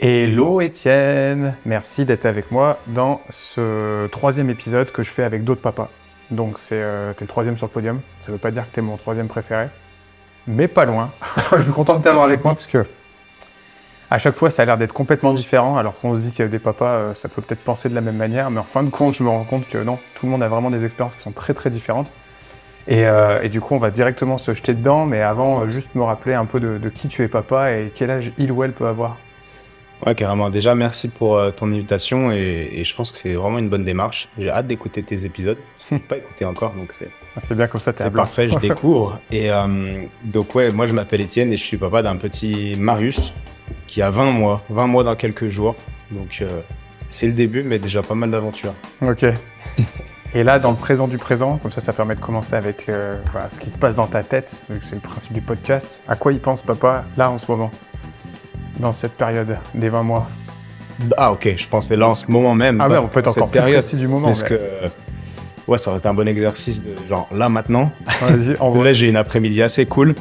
Hello Étienne, merci d'être avec moi dans ce troisième épisode que je fais avec d'autres papas. Donc c'est euh, t'es le troisième sur le podium, ça veut pas dire que t'es mon troisième préféré, mais pas loin. je suis content de t'avoir avec moi parce que à chaque fois ça a l'air d'être complètement différent alors qu'on se dit qu'il y a des papas, euh, ça peut peut-être penser de la même manière, mais en fin de compte je me rends compte que non, tout le monde a vraiment des expériences qui sont très très différentes. Et, euh, du coup, on va directement se jeter dedans, mais avant, juste me rappeler un peu de qui tu es papa et quel âge il ou elle peut avoir. Ouais, carrément. Déjà, merci pour euh, ton invitation et, je pense que c'est vraiment une bonne démarche. J'ai hâte d'écouter tes épisodes. Je pas écouté encore, donc c'est. Ah, c'est bien comme ça, C'est hein. parfait, je découvre. Et euh, donc, ouais, moi, je m'appelle Étienne et je suis papa d'un petit Marius qui a 20 mois, 20 mois dans quelques jours. Donc, euh, c'est le début, mais déjà pas mal d'aventures. Ok. Et là, dans le présent du présent, comme ça, ça permet de commencer avec bah, ce qui se passe dans ta tête, vu que c'est le principe du podcast. À quoi il pense papa, là, en ce moment dans cette période des 20 mois Ah ok, je pense là en ce moment même. Ah ouais, on peut être encore plus du moment. Parce que ouais, ça aurait été un bon exercice de genre là maintenant. Vas-y, j'ai une après-midi assez cool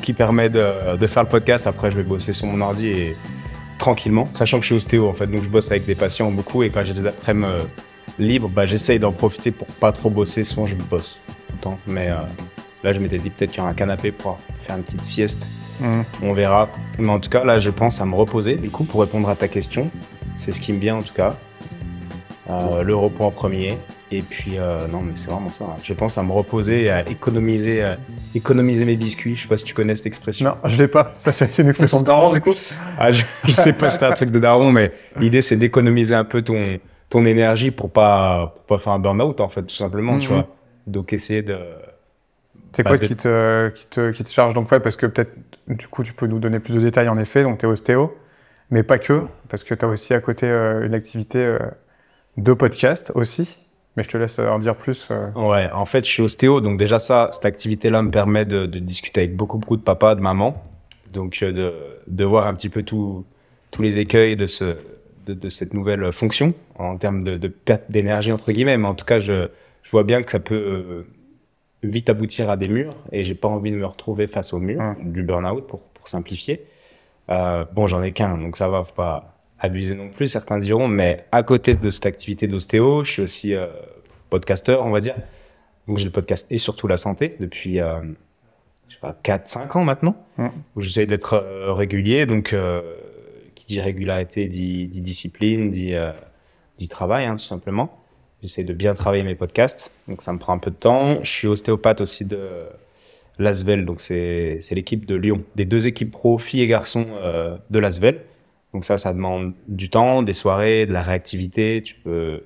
qui permet de, faire le podcast. Après je vais bosser sur mon ordi et tranquillement, sachant que je suis ostéo en fait, donc je bosse avec des patients beaucoup et quand j'ai des après-midi euh, libres, bah, j'essaye d'en profiter pour pas trop bosser. Souvent je bosse tout le temps, mais euh, là je m'étais dit peut-être qu'il y aura un canapé pour faire une petite sieste. Mmh. On verra. Mais en tout cas, là, je pense à me reposer. Du coup, pour répondre à ta question, c'est ce qui me vient en tout cas. Euh, le repos en premier. Et puis, euh, non, mais c'est vraiment ça. Hein. Je pense à me reposer et à économiser, euh, économiser mes biscuits. Je sais pas si tu connais cette expression. Non, je l'ai pas. Ça, c'est une expression de daron, du coup. Ah, je, sais pas si c'est un truc de daron, mais l'idée, c'est d'économiser un peu ton, ton énergie pour pas, pour pas faire un burn-out, en fait, tout simplement, tu mmh. vois. Donc, essayer de, c'est quoi bah, qui te, qui, te, qui te charge donc Parce que peut-être, du coup, tu peux nous donner plus de détails en effet. Donc, tu es ostéo, mais pas que, parce que tu as aussi à côté euh, une activité euh, de podcast aussi. Mais je te laisse euh, en dire plus. Ouais, en fait, je suis ostéo. Donc, déjà, ça, cette activité-là me permet de, discuter avec beaucoup, beaucoup de papas, de mamans. Donc, de, de voir un petit peu tout, tous les écueils de, ce, de, cette nouvelle fonction en termes de, de perte d'énergie, entre guillemets. Mais en tout cas, je, je vois bien que ça peut vite aboutir à des murs et j'ai pas envie de me retrouver face au mur hum. du burn-out pour, pour simplifier. Euh, bon, j'en ai qu'un, donc ça va, pas abuser non plus, certains diront, mais à côté de cette activité d'ostéo, je suis aussi euh, podcasteur, on va dire. Donc j'ai le podcast et surtout la santé depuis, euh, je sais pas, 4-5 ans maintenant, hum. où j'essaie d'être euh, régulier, donc euh, qui dit régularité dit, dit discipline, dit, dit travail, hein, tout simplement. J'essaie de bien travailler mes podcasts, donc ça me prend un peu de temps. Je suis ostéopathe aussi de l'Asvel, donc c'est l'équipe de Lyon, des deux équipes pro, filles et garçons euh, de l'Asvel. Donc ça, ça demande du temps, des soirées, de la réactivité. Tu peux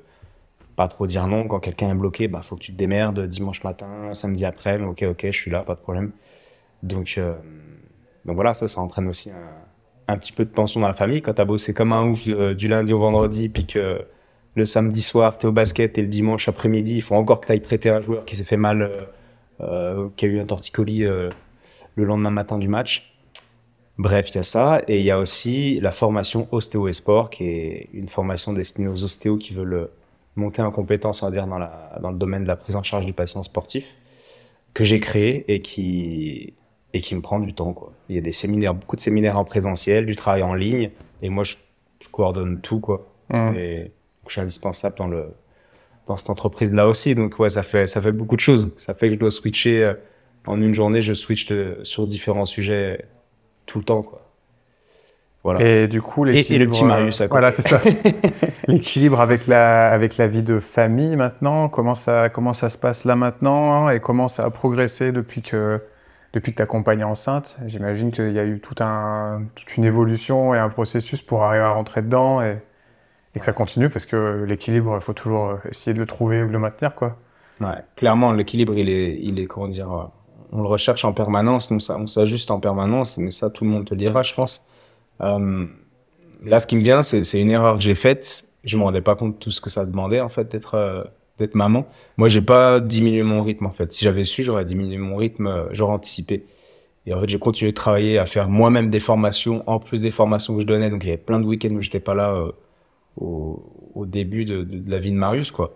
pas trop dire non quand quelqu'un est bloqué. Bah faut que tu te démerdes dimanche matin, samedi après. ok, ok, je suis là, pas de problème. Donc euh, donc voilà, ça, ça entraîne aussi un, un, petit peu de tension dans la famille. Quand t'as bossé comme un ouf euh, du lundi au vendredi, puis que le samedi soir, tu es au basket et le dimanche après-midi, il faut encore que tu ailles traiter un joueur qui s'est fait mal, euh, euh, qui a eu un torticolis euh, le lendemain matin du match. Bref, il y a ça. Et il y a aussi la formation ostéo et sport, qui est une formation destinée aux ostéos qui veulent monter en compétence, on va dire, dans, le domaine de la prise en charge du patient sportif, que j'ai créé et qui, qui me prend du temps. Il y a des séminaires, beaucoup de séminaires en présentiel, du travail en ligne. Et moi, je, coordonne tout. Quoi. Mmh. Et, je suis indispensable dans le dans cette entreprise là aussi. Donc ouais, ça fait ça fait beaucoup de choses. Ça fait que je dois switcher euh, en une journée, je switch sur différents sujets tout le temps quoi. Voilà. Et du coup, l'équilibre. petit euh, Voilà, c'est ça. l'équilibre avec la, avec la vie de famille maintenant. Comment ça, comment ça se passe là maintenant hein, et comment ça a progressé depuis que, depuis que ta compagne enceinte. J'imagine qu'il y a eu tout un, toute une évolution et un processus pour arriver à rentrer dedans et et que ça continue parce que l'équilibre, il faut toujours euh, essayer de le trouver ou de le maintenir, quoi. Ouais, clairement, l'équilibre, il est, il est, comment dire, euh, on le recherche en permanence, on s'ajuste en permanence, mais ça, tout le monde te le dira, je pense. Euh, là, ce qui me vient, c'est une erreur que j'ai faite. Je me rendais pas compte de tout ce que ça demandait, en fait, d'être d'être maman. Moi, j'ai pas diminué mon rythme, en fait. Si j'avais su, j'aurais diminué mon rythme, j'aurais anticipé. Et en fait, j'ai continué de travailler, à faire moi-même des formations, en plus des formations que je donnais. Donc, il y avait plein de week-ends où j'étais pas là au, début de, la vie de Marius, quoi.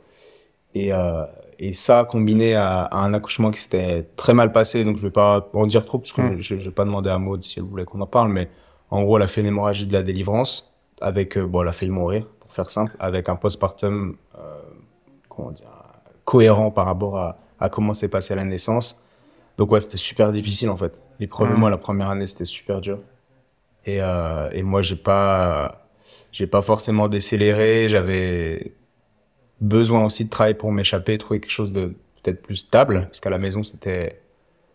Et, euh, et ça, combiné à, un accouchement qui s'était très mal passé, donc je vais pas en dire trop, parce que mm. je, vais pas demander à Maud si elle voulait qu'on en parle, mais en gros, elle a fait une hémorragie de la délivrance, avec, euh, bon, elle a failli mourir, pour faire simple, avec un postpartum, euh, comment dire, cohérent par rapport à, à comment s'est passé à la naissance. Donc ouais, c'était super difficile, en fait. Les premiers mm. mois, la première année, c'était super dur. Et, euh, et moi, j'ai pas j'ai pas forcément décéléré, j'avais besoin aussi de travail pour m'échapper, trouver quelque chose de peut-être plus stable, parce qu'à la maison c'était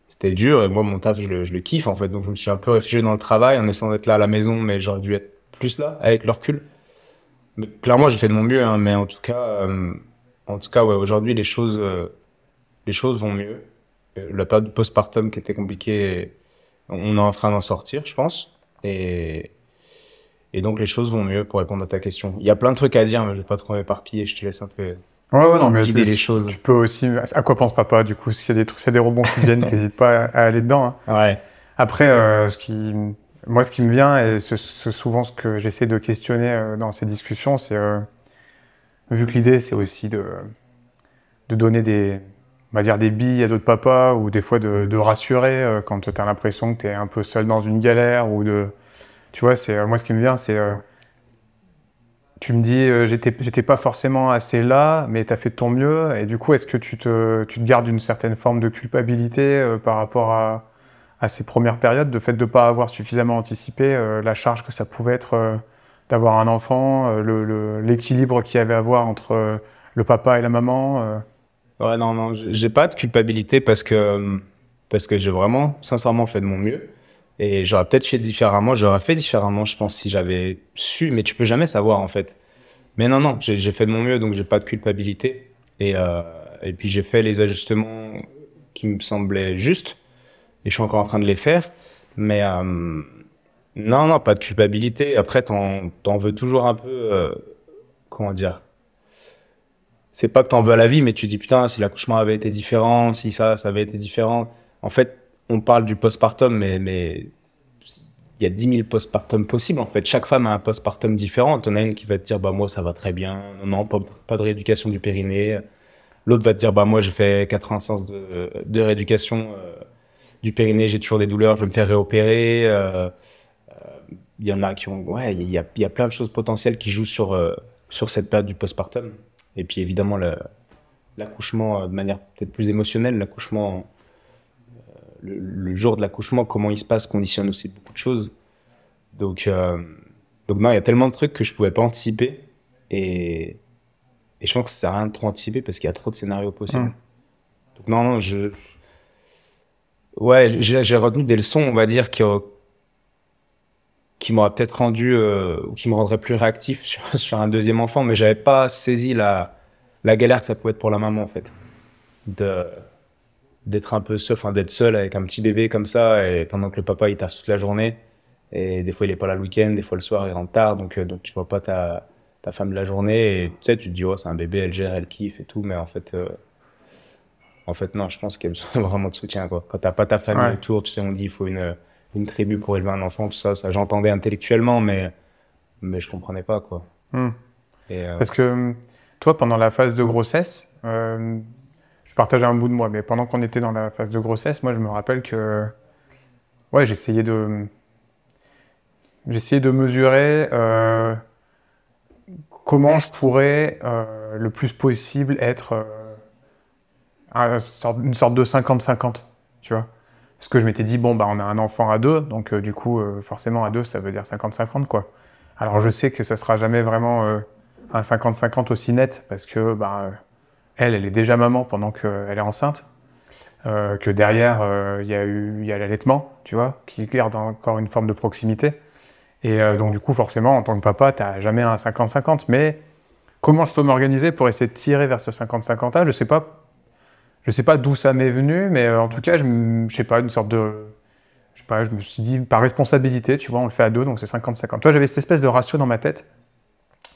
c'était dur. Et moi mon taf je le, je le, kiffe en fait, donc je me suis un peu réfugié dans le travail en essayant d'être là à la maison, mais j'aurais dû être plus là avec le recul. clairement j'ai fait de mon mieux, hein, mais en tout cas euh, en tout cas ouais aujourd'hui les choses euh, les choses vont mieux. Euh, la période postpartum qui était compliquée, on est en train d'en sortir je pense et et donc les choses vont mieux pour répondre à ta question. Il y a plein de trucs à dire, mais je vais pas trop et Je te laisse un peu. Ouais, ouais, non, mais les choses. Tu peux aussi. À quoi pense papa Du coup, si c'est des trucs, c'est des rebonds qui viennent, t'hésites pas à aller dedans. Hein. Ouais. Après, euh, ce qui, moi, ce qui me vient et c'est souvent ce que j'essaie de questionner euh, dans ces discussions, c'est euh, vu que l'idée, c'est aussi de de donner des, on va dire des billes à d'autres papas ou des fois de, de rassurer quand tu as l'impression que tu es un peu seul dans une galère ou de tu vois, c'est euh, moi ce qui me vient, c'est euh, tu me dis, euh, j'étais j'étais pas forcément assez là, mais tu as fait de ton mieux. Et du coup, est-ce que tu te, tu te, gardes une certaine forme de culpabilité par rapport à, à, ces premières périodes, de fait de ne pas avoir suffisamment anticipé la charge que ça pouvait être d'avoir un enfant, l'équilibre le, l'équilibre qu'il y avait à avoir entre le papa et la maman Ouais, non, non, j'ai pas de culpabilité parce que, parce que j'ai vraiment, sincèrement, fait de mon mieux. Et j'aurais peut-être fait différemment, j'aurais fait différemment, je pense, si j'avais su, mais tu peux jamais savoir, en fait. Mais non, non, j'ai fait de mon mieux, donc j'ai pas de culpabilité. Et, euh, et puis j'ai fait les ajustements qui me semblaient justes, et je suis encore en train de les faire. Mais euh, non, non, pas de culpabilité. Après, t'en veux toujours un peu, euh, comment dire C'est pas que t'en veux à la vie, mais tu dis putain, si l'accouchement avait été différent, si ça, ça avait été différent. En fait, on parle du postpartum, mais, mais il y a 10 000 postpartums possibles en fait. Chaque femme a un postpartum différent. On a une qui va te dire bah moi ça va très bien, non, pas, de rééducation du périnée. L'autre va te dire bah moi j'ai fait 80 de, de rééducation euh, du périnée, j'ai toujours des douleurs, je vais me faire réopérer. Euh, euh, il y en a qui ont il y a, plein de choses potentielles qui jouent sur sur cette période du postpartum. Et puis évidemment l'accouchement de manière peut-être plus émotionnelle, l'accouchement le, jour de l'accouchement, comment il se passe, conditionne aussi beaucoup de choses. Donc, euh, donc non, il y a tellement de trucs que je pouvais pas anticiper. Et, et je pense que ça sert à rien de trop anticiper parce qu'il y a trop de scénarios possibles. Donc non, non, je... Ouais, j'ai retenu des leçons, on va dire, qui, euh, qui m'auraient peut-être rendu, euh, ou qui me rendrait plus réactif sur, un deuxième enfant, mais j'avais pas saisi la, la galère que ça pouvait être pour la maman, en fait. De d'être un peu seul, d'être seul avec un petit bébé comme ça, et pendant que le papa il tasse toute la journée, et des fois il est pas là le week-end, des fois le soir il rentre tard, donc euh, donc tu vois pas ta ta femme la journée, et tu sais tu te dis oh c'est un bébé, elle gère, elle kiffe et tout, mais en fait euh, en fait non, je pense qu'il y a besoin vraiment de soutien quoi. Quand t'as pas ta famille autour, tu sais on dit il faut une une tribu pour élever un enfant, tout ça, ça j'entendais intellectuellement, mais mais je comprenais pas quoi. Hmm. Euh, Parce que toi pendant la phase de grossesse Partager un bout de moi, mais pendant qu'on était dans la phase de grossesse, moi, je me rappelle que ouais, j'essayais de j'essayais de mesurer euh, comment je pourrais euh, le plus possible être euh, une sorte de 50-50, tu vois. Parce que je m'étais dit, bon, bah, on a un enfant à deux, donc du coup, forcément, à deux, ça veut dire 50-50, quoi. Alors, je sais que ça sera jamais vraiment un 50-50 aussi net, parce que, bah, elle, elle est déjà maman pendant qu'elle est enceinte. Euh, que derrière, euh, il y a y a l'allaitement, tu vois, qui garde encore une forme de proximité. Et euh, donc, du coup, forcément, en tant que papa, tu n'as jamais un 50-50. Mais comment je peux m'organiser pour essayer de tirer vers ce 50 50 Je ne sais pas, je sais pas d'où ça m'est venu, mais en tout cas, je ne sais pas, une sorte de. Je sais pas, je me suis dit, par responsabilité, tu vois, on le fait à deux, donc c'est 50-50. Toi, j'avais cette espèce de ratio dans ma tête.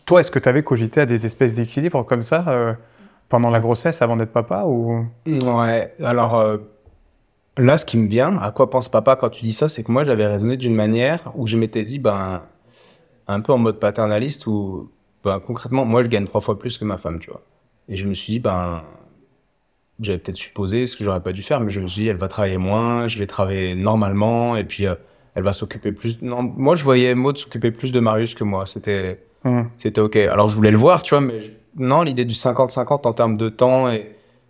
Toi, est-ce que tu avais cogité à des espèces d'équilibre comme ça pendant la grossesse avant d'être papa ou Ouais. Alors euh, là, ce qui me vient, à quoi pense papa quand tu dis ça, c'est que moi, j'avais raisonné d'une manière où je m'étais dit, ben, un peu en mode paternaliste, où ben, concrètement, moi, je gagne trois fois plus que ma femme, tu vois. Et je me suis dit, ben, j'avais peut-être supposé ce que j'aurais pas dû faire, mais je me suis dit, elle va travailler moins, je vais travailler normalement, et puis euh, elle va s'occuper plus. Non, moi, je voyais Maud s'occuper plus de Marius que moi. C'était, mmh. c'était ok. Alors, je voulais le voir, tu vois, mais je non, l'idée du 50-50 en termes de temps,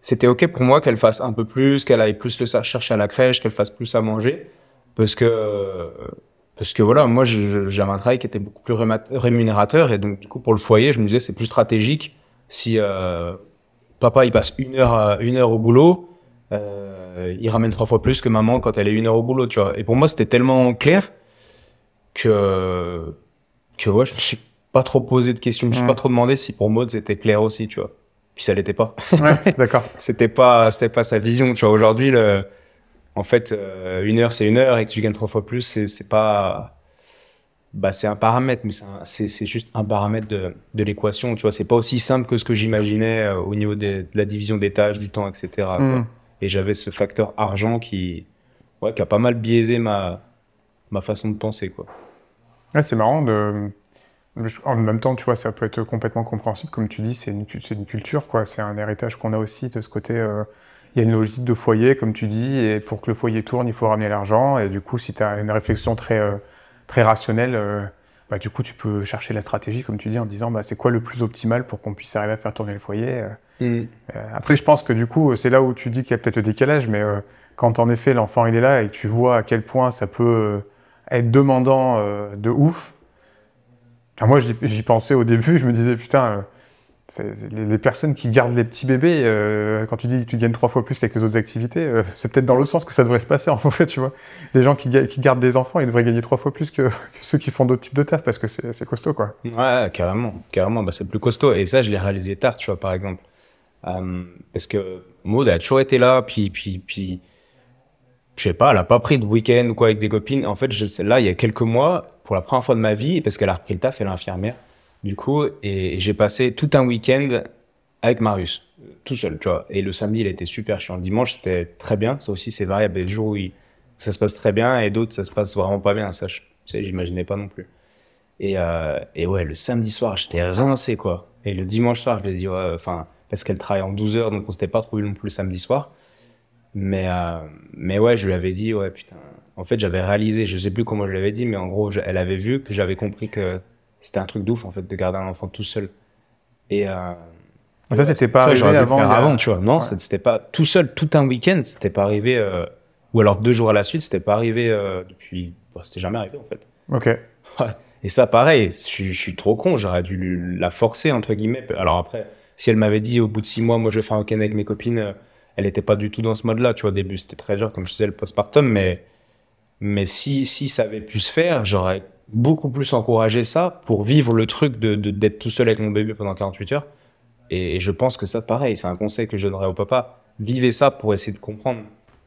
c'était OK pour moi qu'elle fasse un peu plus, qu'elle aille plus le chercher à la crèche, qu'elle fasse plus à manger. Parce que, parce que voilà, moi, j'avais un travail qui était beaucoup plus rémunérateur. Et donc, du coup, pour le foyer, je me disais, c'est plus stratégique si euh, papa, il passe une heure, une heure au boulot. Euh, il ramène trois fois plus que maman quand elle est une heure au boulot, tu vois. Et pour moi, c'était tellement clair que, que ouais, je me suis pas trop posé de questions. Je me suis pas trop demandé si pour mode c'était clair aussi, tu vois. Puis ça l'était pas. Ouais, d'accord. c'était pas, c'était pas sa vision, tu vois. Aujourd'hui, le, en fait, euh, une heure c'est une heure et que tu gagnes trois fois plus, c'est, pas, bah c'est un paramètre, mais c'est, c'est, juste un paramètre de, de l'équation, tu vois. C'est pas aussi simple que ce que j'imaginais euh, au niveau de la division des tâches, du temps, etc. Mm. Et j'avais ce facteur argent qui, ouais, qui a pas mal biaisé ma, ma façon de penser, quoi. Ouais, c'est marrant de en même temps, tu vois, ça peut être complètement compréhensible. Comme tu dis, c'est une, culture, quoi. C'est un héritage qu'on a aussi de ce côté. Euh, il y a une logique de foyer, comme tu dis, et pour que le foyer tourne, il faut ramener l'argent. Et du coup, si tu as une réflexion très, euh, très rationnelle, euh, bah, du coup, tu peux chercher la stratégie, comme tu dis, en disant bah, c'est quoi le plus optimal pour qu'on puisse arriver à faire tourner le foyer. Mm. après, je pense que du coup, c'est là où tu dis qu'il y a peut-être le décalage, mais quand en effet l'enfant il est là et tu vois à quel point ça peut être demandant de ouf moi, j'y pensais au début, je me disais, putain, euh, les personnes qui gardent les petits bébés, euh, quand tu dis que tu gagnes trois fois plus avec tes autres activités, euh, c'est peut-être dans l'autre sens que ça devrait se passer en fait, tu vois. Les gens qui, qui gardent des enfants, ils devraient gagner trois fois plus que, ceux qui font d'autres types de taf parce que c'est costaud quoi. Ouais, carrément, carrément, bah, c'est plus costaud. Et ça, je l'ai réalisé tard, tu vois, par exemple. parce que Maud a toujours été là, puis, puis, puis, je sais pas, elle a pas pris de week-end ou quoi avec des copines. En fait, celle là, il y a quelques mois, pour la première fois de ma vie, parce qu'elle a repris le taf, elle est infirmière, du coup, et, j'ai passé tout un week-end avec Marius, tout seul, tu vois. Et le samedi, il était super chiant. Le dimanche, c'était très bien. Ça aussi, c'est variable. Il y a des où ça se passe très bien et d'autres, ça se passe vraiment pas bien. Ça, je, tu j'imaginais pas non plus. Euh, et, ouais, le samedi soir, j'étais rincé, quoi. Et le dimanche soir, je lui ai dit, enfin, parce qu'elle travaille en 12 heures, donc on s'était pas trouvé non plus le samedi soir. Mais, euh, mais ouais, je lui avais dit, ouais, putain. En fait, j'avais réalisé, je sais plus comment je l'avais dit, mais en gros, elle avait vu que j'avais compris que c'était un truc ouf en fait, de garder un enfant tout seul. Et. Euh, ah, ça, c'était pas arrivé avant, tu vois. Non, c'était pas tout seul, tout un week-end, c'était pas arrivé. Euh, ou alors deux jours à la suite, c'était pas arrivé euh, depuis. Bon, c'était jamais arrivé, en fait. Ok. Ouais. Et ça, pareil, je, je suis trop con, j'aurais dû la forcer, entre guillemets. Alors après, si elle m'avait dit au bout de six mois, moi, je vais faire un week-end avec mes copines euh, elle n'était pas du tout dans ce mode-là, tu vois, au début. C'était très dur, comme je disais, le postpartum, mais, mais si, si ça avait pu se faire, j'aurais beaucoup plus encouragé ça pour vivre le truc de, d'être tout seul avec mon bébé pendant 48 heures. Et, je pense que ça, pareil, c'est un conseil que je donnerais au papa. Vivez ça pour essayer de comprendre.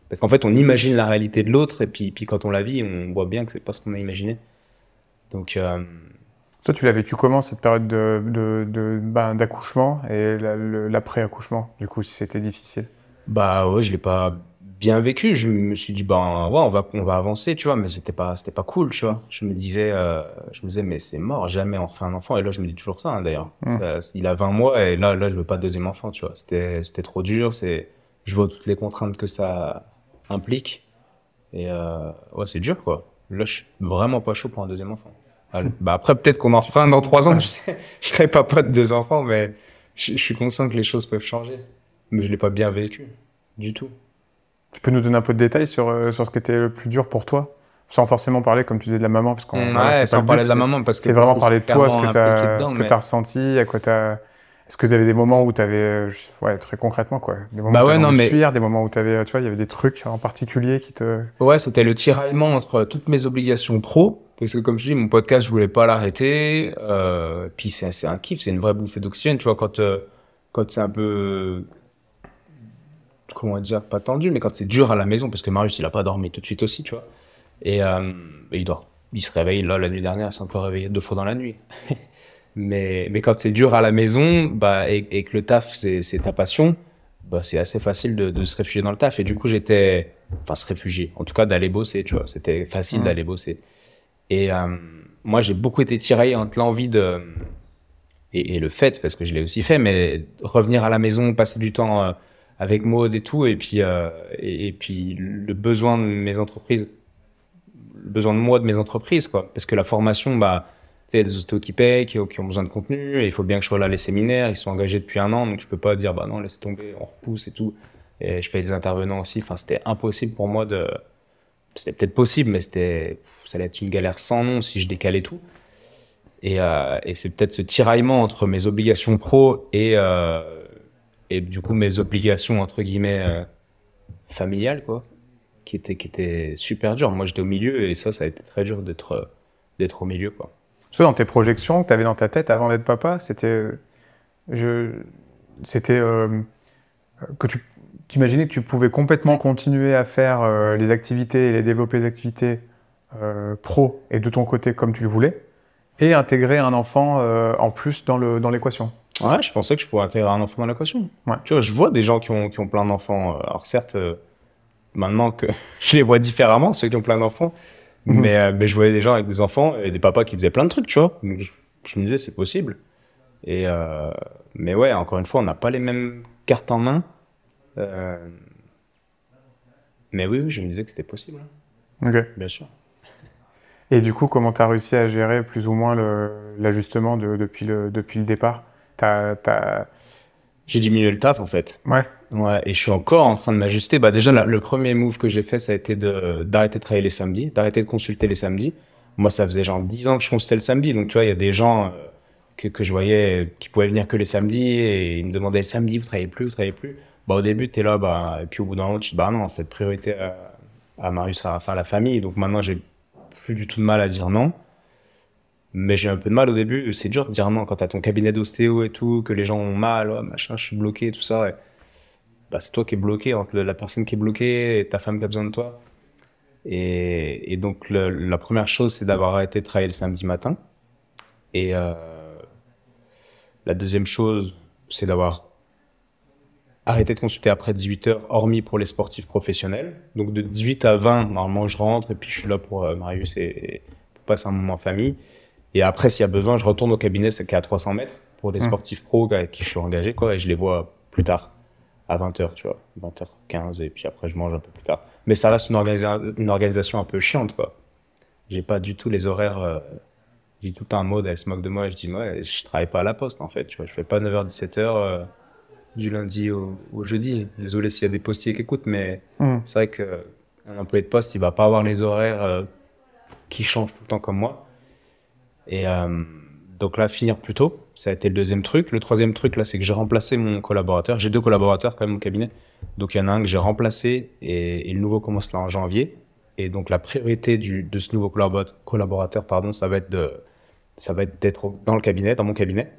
Parce qu'en fait, on imagine la réalité de l'autre, et puis, puis quand on la vit, on voit bien que c'est pas ce qu'on a imaginé. Donc, euh, Toi, tu l'as vécu comment cette période de, de, bah, d'accouchement et la, l'après-accouchement, du coup, si c'était difficile bah ouais, je l'ai pas bien vécu. Je me suis dit, ben ouais, on va, on va avancer, tu vois, mais c'était pas, c'était pas cool, tu vois. Je me disais, euh, je me disais, mais c'est mort, jamais on refait un enfant. Et là, je me dis toujours ça, hein, d'ailleurs. Il a 20 mois et là, là, je veux pas de deuxième enfant, tu vois. C'était, c'était trop dur. C'est, je vois toutes les contraintes que ça implique. Et euh, ouais, c'est dur, quoi. Là, je suis vraiment pas chaud pour un deuxième enfant. Hmm. bah après, peut-être qu'on en refait un dans trois ans, je sais. Je pas pas de deux enfants, mais je suis conscient que les choses peuvent changer mais je l'ai pas bien vécu du tout. Tu peux nous donner un peu de détails sur, euh, sur ce qui était le plus dur pour toi sans forcément parler, comme tu disais, de la maman, parce qu'on mm, parler de la maman, parce que c'est vraiment parler de toi, ce que tu as, ressenti, à quoi as... Est-ce que tu avais des moments où tu avais, euh, ouais, très concrètement, quoi, des moments bah ouais, non, mais... fuir, des moments où tu avais, euh, tu vois, il y avait des trucs en particulier qui te. Ouais, c'était le tiraillement entre toutes mes obligations pro, parce que comme je dis, mon podcast, je voulais pas l'arrêter. Euh, puis c'est un kiff, c'est une vraie bouffée d'oxygène, tu vois, quand quand c'est un peu comment dire, pas tendu, mais quand c'est dur à la maison, parce que Marius, il a pas dormi tout de suite aussi, tu vois. Et, euh, il dort. Il se réveille, là, la nuit dernière, il s'est encore réveillé deux fois dans la nuit. mais, mais quand c'est dur à la maison, bah, et, que le taf, c'est ta passion, bah, c'est assez facile de, se réfugier dans le taf. Et du coup, j'étais, enfin, se réfugier, en tout cas, d'aller bosser, tu vois. C'était facile mmh. d'aller bosser. Et euh, moi, j'ai beaucoup été tiraillé entre l'envie de, et, le fait, parce que je l'ai aussi fait, mais revenir à la maison, passer du temps euh, avec Maud et tout, et puis euh, et, puis le besoin de mes entreprises, le besoin de moi de mes entreprises, quoi. Parce que la formation, bah, tu sais, des hostos qui payent, qui, ont besoin de contenu, et il faut bien que je sois là les séminaires, ils sont engagés depuis un an, donc je peux pas dire bah non laisse tomber, on repousse et tout. Et je paye des intervenants aussi. Enfin, c'était impossible pour moi de. C'était peut-être possible, mais c'était ça allait être une galère sans nom si je décalais tout. Et, euh, et c'est peut-être ce tiraillement entre mes obligations pro et euh, et du coup mes obligations entre guillemets euh, familiales quoi qui étaient qui étaient super dures moi j'étais au milieu et ça ça a été très dur d'être euh, d'être au milieu quoi Soit dans tes projections que tu avais dans ta tête avant d'être papa c'était euh, je c'était que tu t'imaginais que tu pouvais complètement continuer à faire les activités et les développer les activités pro et de ton côté comme tu le voulais et intégrer un enfant en plus dans le dans l'équation Ouais, je pensais que je pourrais accueillir un enfant dans l'équation. Ouais. Tu vois, je vois des gens qui ont, qui ont plein d'enfants. Euh, alors certes, euh, maintenant que je les vois différemment, ceux qui ont plein d'enfants, mhm. mais, euh, mais, je voyais des gens avec des enfants et des papas qui faisaient plein de trucs, tu vois. je, me disais, c'est possible. Et, mais ouais, encore une fois, on n'a pas les mêmes cartes en main. mais oui, oui, je me disais que c'était possible. Hein. Ok. Bien sûr. Et du coup, comment tu as réussi à gérer plus ou moins l'ajustement depuis, le, depuis le départ j'ai diminué le taf en fait. Ouais. Ouais, et je suis encore en train de m'ajuster. Bah déjà, le premier move que j'ai fait, ça a été d'arrêter de, travailler les samedis, d'arrêter de consulter les samedis. Moi, ça faisait genre 10 ans que je consultais le samedi. Donc, tu vois, il y a des gens euh, que, que je voyais qui pouvaient venir que les samedis et ils me demandaient le samedi, vous travaillez plus, vous travaillez plus. Bah, au début, t'es là, bah, et puis au bout d'un moment, tu te dis, bah non, en fait, priorité à, Marius, à, va à la famille. Donc maintenant, j'ai plus du tout de mal à dire non. Mais j'ai un peu de mal au début. C'est dur de dire non quand t'as ton cabinet d'ostéo et tout, que les gens ont mal, machin, je suis bloqué, tout ça. Bah, c'est toi qui es bloqué entre hein, la personne qui est bloquée et ta femme qui a besoin de toi. Et, donc, la première chose, c'est d'avoir arrêté de travailler le samedi matin. Et euh, la deuxième chose, c'est d'avoir arrêté de consulter après 18 h hormis pour les sportifs professionnels. Donc, de 18 à 20, normalement, je rentre et puis je suis là pour euh, Marius et pour passer un moment en famille. Et après, s'il y a besoin, je retourne au cabinet, c'est qui à 300 mètres, pour les hum. sportifs pros avec qui je suis engagé, quoi, et je les vois plus tard, à 20h, tu vois, 20h15, et puis après, je mange un peu plus tard. Mais ça reste une, une organisation un peu chiante, quoi. J'ai pas du tout les horaires. Euh, j'ai tout un mode, elle se moque de moi, je dis, moi, je travaille pas à la poste, en fait, tu vois, je fais pas 9h-17h. Euh, du lundi au, jeudi. Désolé s'il y a des postiers qui écoutent, mais hum. c'est vrai qu'un euh, employé de poste, il va pas avoir les horaires qui changent tout le temps comme moi. Et euh, donc là, finir plus tôt, ça a été le deuxième truc. Le troisième truc, là, c'est que j'ai remplacé mon collaborateur. J'ai deux collaborateurs quand même au cabinet. Donc il y en a un que j'ai remplacé et, le nouveau commence là en janvier. Et donc la priorité du, de ce nouveau collaborateur, pardon, ça va être de, ça va être d'être dans le cabinet, dans mon cabinet.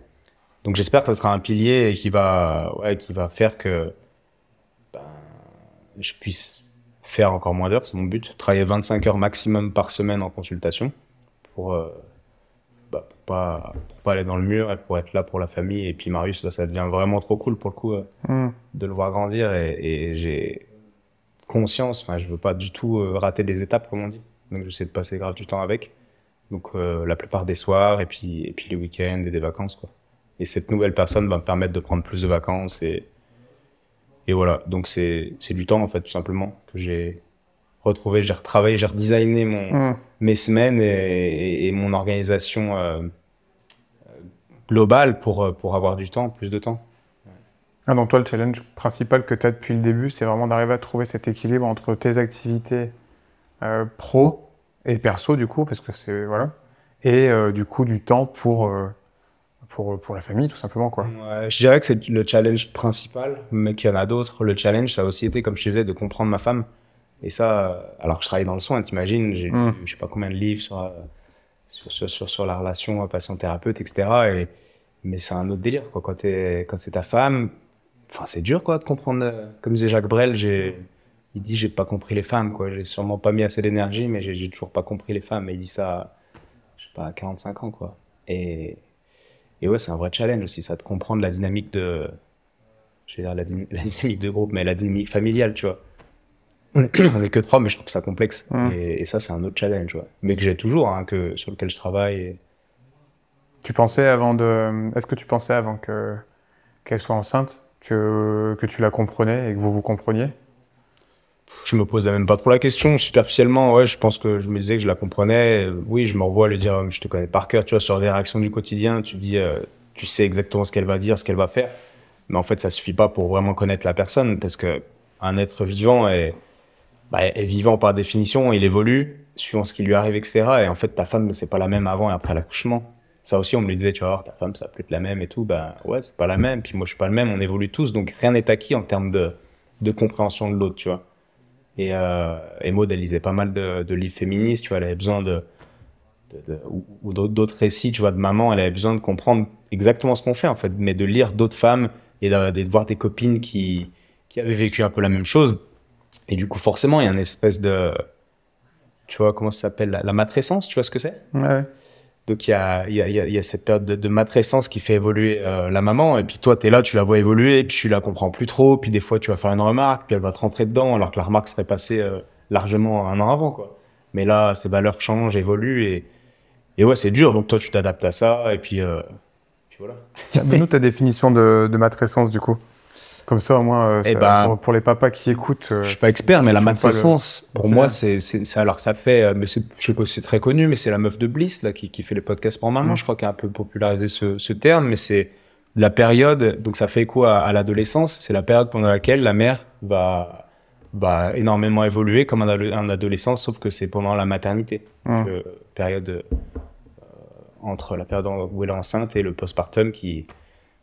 Donc j'espère que ça sera un pilier et qui va, qui va faire que ben, je puisse faire encore moins d'heures, c'est mon but. Travailler 25 heures maximum par semaine en consultation pour euh, bah, pour pas pour pas aller dans le mur et pour être là pour la famille et puis Marius bah, ça devient vraiment trop cool pour le coup euh, hmm. de le voir grandir et, j'ai conscience enfin je veux pas du tout euh, rater des étapes comme on dit donc j'essaie de passer grave du temps avec donc euh, la plupart des soirs et puis et puis les week-ends et des vacances quoi et cette nouvelle personne va me permettre de prendre plus de vacances et et voilà donc c'est c'est du temps en fait tout simplement que j'ai retrouvé, j'ai retravaillé, j'ai redesigné mon, hmm. mes semaines et, mon organisation euh, globale pour, euh, pour avoir du temps, plus de temps. Ah, donc toi, le challenge principal que tu as depuis le début, c'est vraiment d'arriver à trouver cet équilibre entre tes activités euh, pro et perso, du coup, parce que c'est... Voilà. Et du coup, du temps pour... Pour, pour, la famille, tout simplement. Quoi. je dirais que c'est le challenge principal, mais qu'il y en a d'autres. Le challenge, ça a aussi été, comme je te disais, de comprendre ma femme. Et ça, alors que je travaille dans le soin, t'imagines, j'ai mm. je sais pas combien de livres sur, sur, sur, sur, la relation patient-thérapeute, etc. Et, mais c'est un autre délire, quoi. Quand, es, quand c'est ta femme, enfin, c'est dur, quoi, de comprendre. Euh, comme disait Jacques Brel, j'ai, il dit, j'ai pas compris les femmes, quoi. J'ai sûrement pas mis assez d'énergie, mais j'ai, toujours pas compris les femmes. Et il dit ça, je sais pas, à 45 ans, quoi. Et, et ouais, c'est un vrai challenge aussi, ça, de comprendre la dynamique de, je dire la dynamique de groupe, mais la dynamique familiale, tu vois on n'est que trois, mais je trouve ça complexe. Et, ça, c'est un autre challenge, mais que j'ai toujours, hein, que, sur lequel je travaille. Tu pensais avant de. Est-ce que tu pensais avant que qu'elle soit enceinte que, que tu la comprenais et que vous vous compreniez Je me posais même pas trop la question. Superficiellement, ouais, je pense que je me disais que je la comprenais. Oui, je me revois lui dire je te connais par cœur, tu vois, sur les réactions du quotidien, tu dis euh, tu sais exactement ce qu'elle va dire, ce qu'elle va faire. Mais en fait, ça suffit pas pour vraiment connaître la personne parce que un être vivant est bah, est vivant par définition, il évolue suivant ce qui lui arrive, etc. Et en fait, ta femme, c'est pas la même avant et après l'accouchement. Ça aussi, on me le disait, tu vas ta femme, ça peut être la même et tout. Bah ouais, c'est pas la même. Puis moi, je suis pas le même. On évolue tous, donc rien n'est acquis en termes de, de compréhension de l'autre, tu vois. Et, euh, et Maud, elle lisait pas mal de, de livres féministes, tu vois. Elle avait besoin de, de, ou d'autres récits, tu vois, de maman, elle avait besoin de comprendre exactement ce qu'on fait, en fait, mais de lire d'autres femmes et de, de, voir des copines qui, qui avaient vécu un peu la même chose, et du coup, forcément, il y a une espèce de. Tu vois, comment ça s'appelle la, matrescence, tu vois ce que c'est ouais. Donc, il y a, y, a, y a, cette période de, de matrescence qui fait évoluer euh, la maman. Et puis, toi, tu es là, tu la vois évoluer, puis tu la comprends plus trop. Puis, des fois, tu vas faire une remarque, puis elle va te rentrer dedans, alors que la remarque serait passée euh, largement un an avant, quoi. Mais là, ses valeurs changent, évoluent. Et, et ouais, c'est dur. Donc, toi, tu t'adaptes à ça. Et puis, euh, voilà. Donne-nous ta définition de, de matrescence, du coup. Comme ça, au moins, euh, eh ben, pour, les papas qui écoutent. Euh, je suis pas expert, mais la matrescence, pour moi, c'est, alors ça fait, euh, mais je sais pas si c'est très connu, mais c'est la meuf de Bliss là qui, qui fait les podcasts pour maman. Mm. Je crois qu'elle a un peu popularisé ce, terme, mais c'est la période. Donc ça fait quoi à, l'adolescence. C'est la période pendant laquelle la mère va bah, énormément évoluer comme un, adolescent, sauf que c'est pendant la maternité, mm. période entre la période où elle est enceinte et le postpartum qui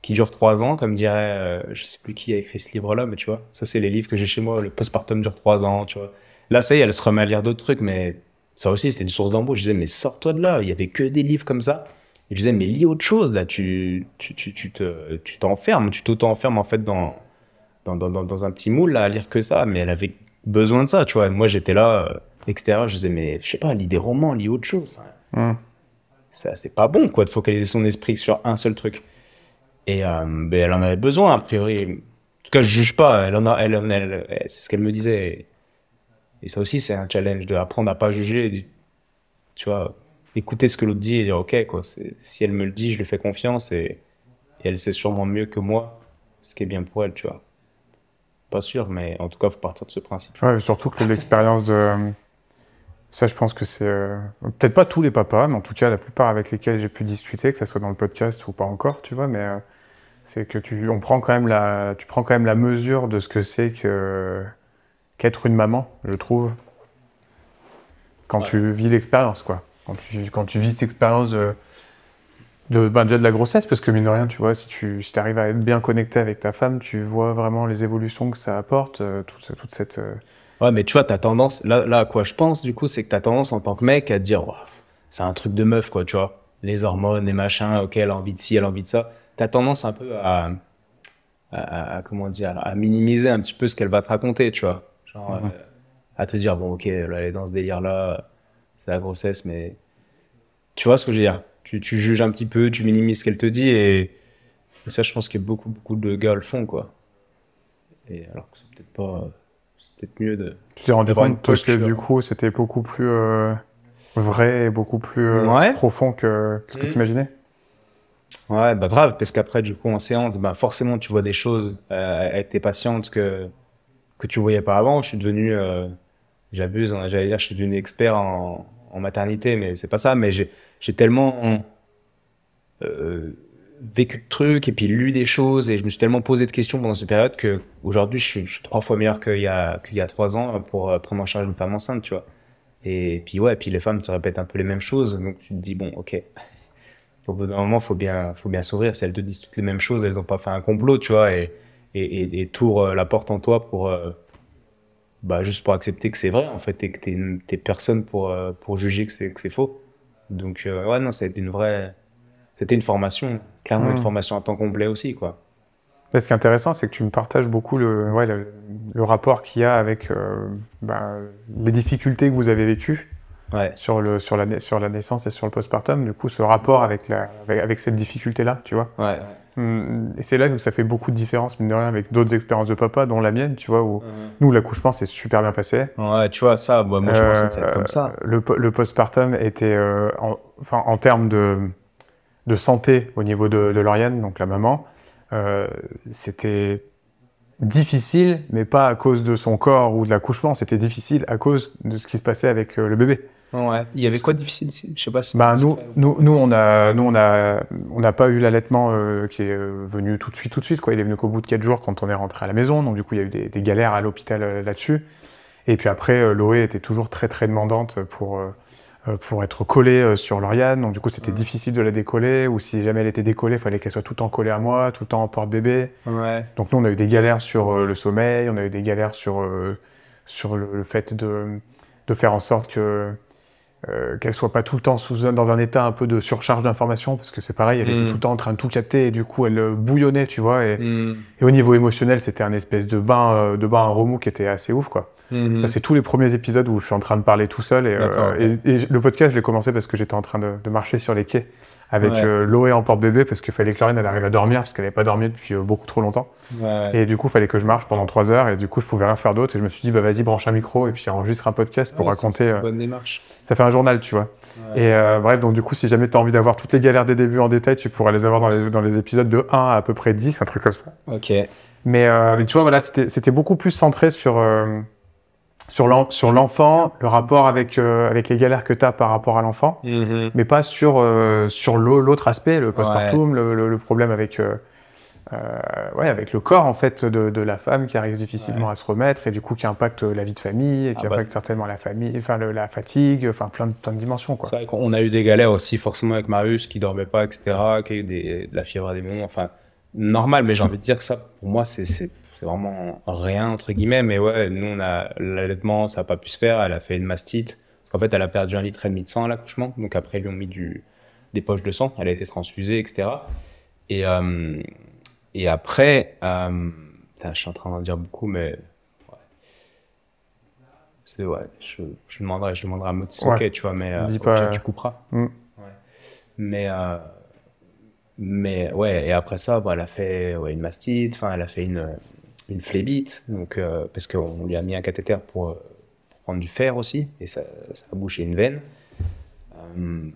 qui dure trois ans, comme dirait, euh, je sais plus qui a écrit ce livre-là, mais tu vois, ça c'est les livres que j'ai chez moi. Le postpartum dure trois ans, tu vois. Là, ça y est, elle se remet à lire d'autres trucs, mais ça aussi c'était une source d'embauche. Je disais, mais sors-toi de là, il y avait que des livres comme ça. je disais, mais lis autre chose, là, tu, tu, tu, tu te, tu t'enfermes, tu tauto en fait dans, dans, dans, dans, un petit moule là, à lire que ça, mais elle avait besoin de ça, tu vois. Moi j'étais là, euh, extérieur, je disais, mais je sais pas, lis des romans, lis autre chose. Mmh. Ça, c'est pas bon, quoi, de focaliser son esprit sur un seul truc. Et euh, ben, elle en avait besoin, a priori. En tout cas, je juge pas. Elle en a, elle, c'est ce qu'elle me disait. Et ça aussi, c'est un challenge d'apprendre à pas juger, tu vois, écouter ce que l'autre dit et dire ok quoi. Si elle me le dit, je lui fais confiance et, elle sait sûrement mieux que moi ce qui est bien pour elle, tu vois. Pas sûr, mais en tout cas, faut partir de ce principe. surtout que l'expérience de ça, je pense que c'est euh, peut-être pas tous les papas, mais en tout cas la plupart avec lesquels j'ai pu discuter, que ce soit dans le podcast ou pas encore, tu vois, mais euh, c'est que tu, on prend quand même la, tu prends quand même la mesure de ce que c'est que qu'être une maman, je trouve, quand tu vis l'expérience, quoi. Quand tu, quand vis cette expérience de, de, ben de la grossesse, parce que mine de rien, tu vois, si tu si arrives à être bien connecté avec ta femme, tu vois vraiment les évolutions que ça apporte, euh, toute, cette. Euh, ouais, mais tu vois, ta tendance, là, là à quoi je pense, du coup, c'est que t'as tendance en tant que mec à te dire, c'est un truc de meuf, quoi, tu vois. Les hormones, les machins, ok, elle a envie de ci, elle a envie de ça as tendance un peu à, comment dire, à minimiser un petit peu ce qu'elle va te raconter, tu vois. Genre, mhm. euh, à te dire, bon, ok, elle est dans ce délire-là, c'est la grossesse, mais tu vois ce que je veux dire. Tu, tu juges un petit peu, tu minimises ce qu'elle te dit, et, ça, je pense que beaucoup, beaucoup de gars le font, quoi. Et alors que c'est peut-être pas. C'est peut-être mieux de. Tu t'es rendu compte, que du coup, c'était beaucoup plus. Euh, vrai et beaucoup plus euh, profond que, ce que mm. tu imaginais Ouais, bah grave, parce qu'après, du coup, en séance, bah forcément, tu vois des choses euh, avec tes patientes que que tu voyais pas avant. Je suis devenu, euh, j'abuse, hein, j'allais dire, je suis devenu expert en, maternité, mais c'est pas ça. Mais j'ai tellement euh, vécu de trucs et puis lu des choses et je me suis tellement posé de questions pendant cette période que aujourd'hui, je, suis, trois fois meilleur qu'il y a qu'il y a trois ans pour prendre en charge une femme enceinte, tu vois. Et puis ouais, et puis les femmes te répètent un peu les mêmes choses, donc tu te dis bon, ok. Au bout d'un moment, faut bien, faut bien s'ouvrir. Si elles te disent toutes les mêmes choses, elles n'ont pas fait un complot, tu vois, et, et, et, euh, la porte en toi pour, euh, bah, juste pour accepter que c'est vrai, en fait, et que tu n'es personne pour, euh, pour juger que c'est, que c'est faux. Donc, ouais, non, c'était une vraie, c'était une formation, clairement une hmm. formation à temps complet aussi, quoi. ce qui est intéressant, c'est que tu me partages beaucoup le, ouais, le, le rapport qu'il y a avec bah, les difficultés que vous avez vécues sur, le, sur, la, sur la naissance et sur le postpartum, du coup, ce rapport avec, avec, cette difficulté-là, tu vois. Mmh, et c'est là que ça fait beaucoup de différence, mine de avec d'autres expériences de papa, dont la mienne, tu vois, où mhm. nous, l'accouchement s'est super bien passé. Ouais, tu vois, ça, moi, je pense que ça comme ça. Euh, le, postpartum était, euh, en, en termes de, de santé au niveau de, Lauriane, donc la maman, euh, c'était difficile, mais pas à cause de son corps ou de l'accouchement, c'était difficile à cause de ce qui se passait avec le bébé. Il y avait quoi de difficile Je sais pas. Bah, nous, nous, on a, nous, on a, on n'a pas eu l'allaitement euh, qui est euh, venu tout de suite, tout de suite. Quoi. Il est venu qu'au bout de 4 jours quand on est rentré à la maison. Donc du coup, il y a eu des, galères à l'hôpital euh, là-dessus. Et puis après, Loé était toujours très très demandante pour pour être collée sur Lauriane. Donc du coup, c'était difficile de la décoller. Ou si jamais elle était décollée, il fallait qu'elle soit tout le temps collée à moi, tout le temps en porte-bébé. Donc nous, on a eu des galères sur le sommeil. On a eu des galères sur sur le, le fait de de faire en sorte que euh, qu'elle soit pas tout le temps sous, dans un état un peu de surcharge d'informations, parce que c'est pareil, elle était mm. tout le temps en train de tout capter, et du coup, elle euh, bouillonnait, tu vois. Et, mm. et au niveau émotionnel, c'était un espèce de bain, euh, de bain à remous qui était assez ouf, quoi. Mm-hmm. Ça, c'est tous les premiers épisodes où je suis en train de parler tout seul. Et, et, le podcast, je l'ai commencé parce que j'étais en train de, marcher sur les quais avec euh, Loé en porte-bébé parce qu'il fallait que Lorraine elle arrive à dormir parce qu'elle n'avait pas dormi depuis euh, beaucoup trop longtemps. Ouais. Et du coup, il fallait que je marche pendant trois heures et du coup, je pouvais rien faire d'autre. Et je me suis dit, bah vas-y, branche un micro et puis enregistre un podcast pour raconter. Euh, bonne démarche. Ça fait un journal, tu vois. Et bref, donc du coup, si jamais tu as envie d'avoir toutes les galères des débuts en détail, tu pourras les avoir dans les, dans les épisodes de 1 à à peu près 10, un truc comme ça. Ok. Mais tu vois, voilà, c'était beaucoup plus centré sur sur l'enfant, le rapport avec euh, avec les galères que tu as par rapport à l'enfant, mhm. mais pas sur euh, sur l'autre aspect, le postpartum, le, problème avec euh, ouais avec le corps en fait de, de la femme qui arrive difficilement à se remettre et du coup qui impacte la vie de famille et qui ah bah. impacte certainement la famille, enfin la fatigue, enfin plein de plein de dimensions quoi. C'est vrai qu'on a eu des galères aussi forcément avec Marius qui dormait pas etc, qui a eu de la fièvre à des moments, enfin normal, mais j'ai envie de dire que ça pour moi c'est c'est vraiment rien entre guillemets. Mais ouais, nous on a l'allaitement, ça n'a pas pu se faire. Elle a fait une mastite parce qu'en fait elle a perdu un litre et demi de sang à l'accouchement. Donc après ils lui ont mis du, des poches de sang. Elle a été transfusée, etc. Et euh, et après, euh, je suis en train d'en dire beaucoup, mais c'est ouais, je, je, demanderai, je demanderai à Motis Ok, tu vois, mais euh, tu couperas. Mm. Mais, mais ouais, et après ça, bah, elle a fait une mastite, enfin, elle a fait une, une phlébite, donc, euh, parce qu'on lui a mis un cathéter pour, euh, prendre du fer aussi, et ça, a bouché une veine. Euh,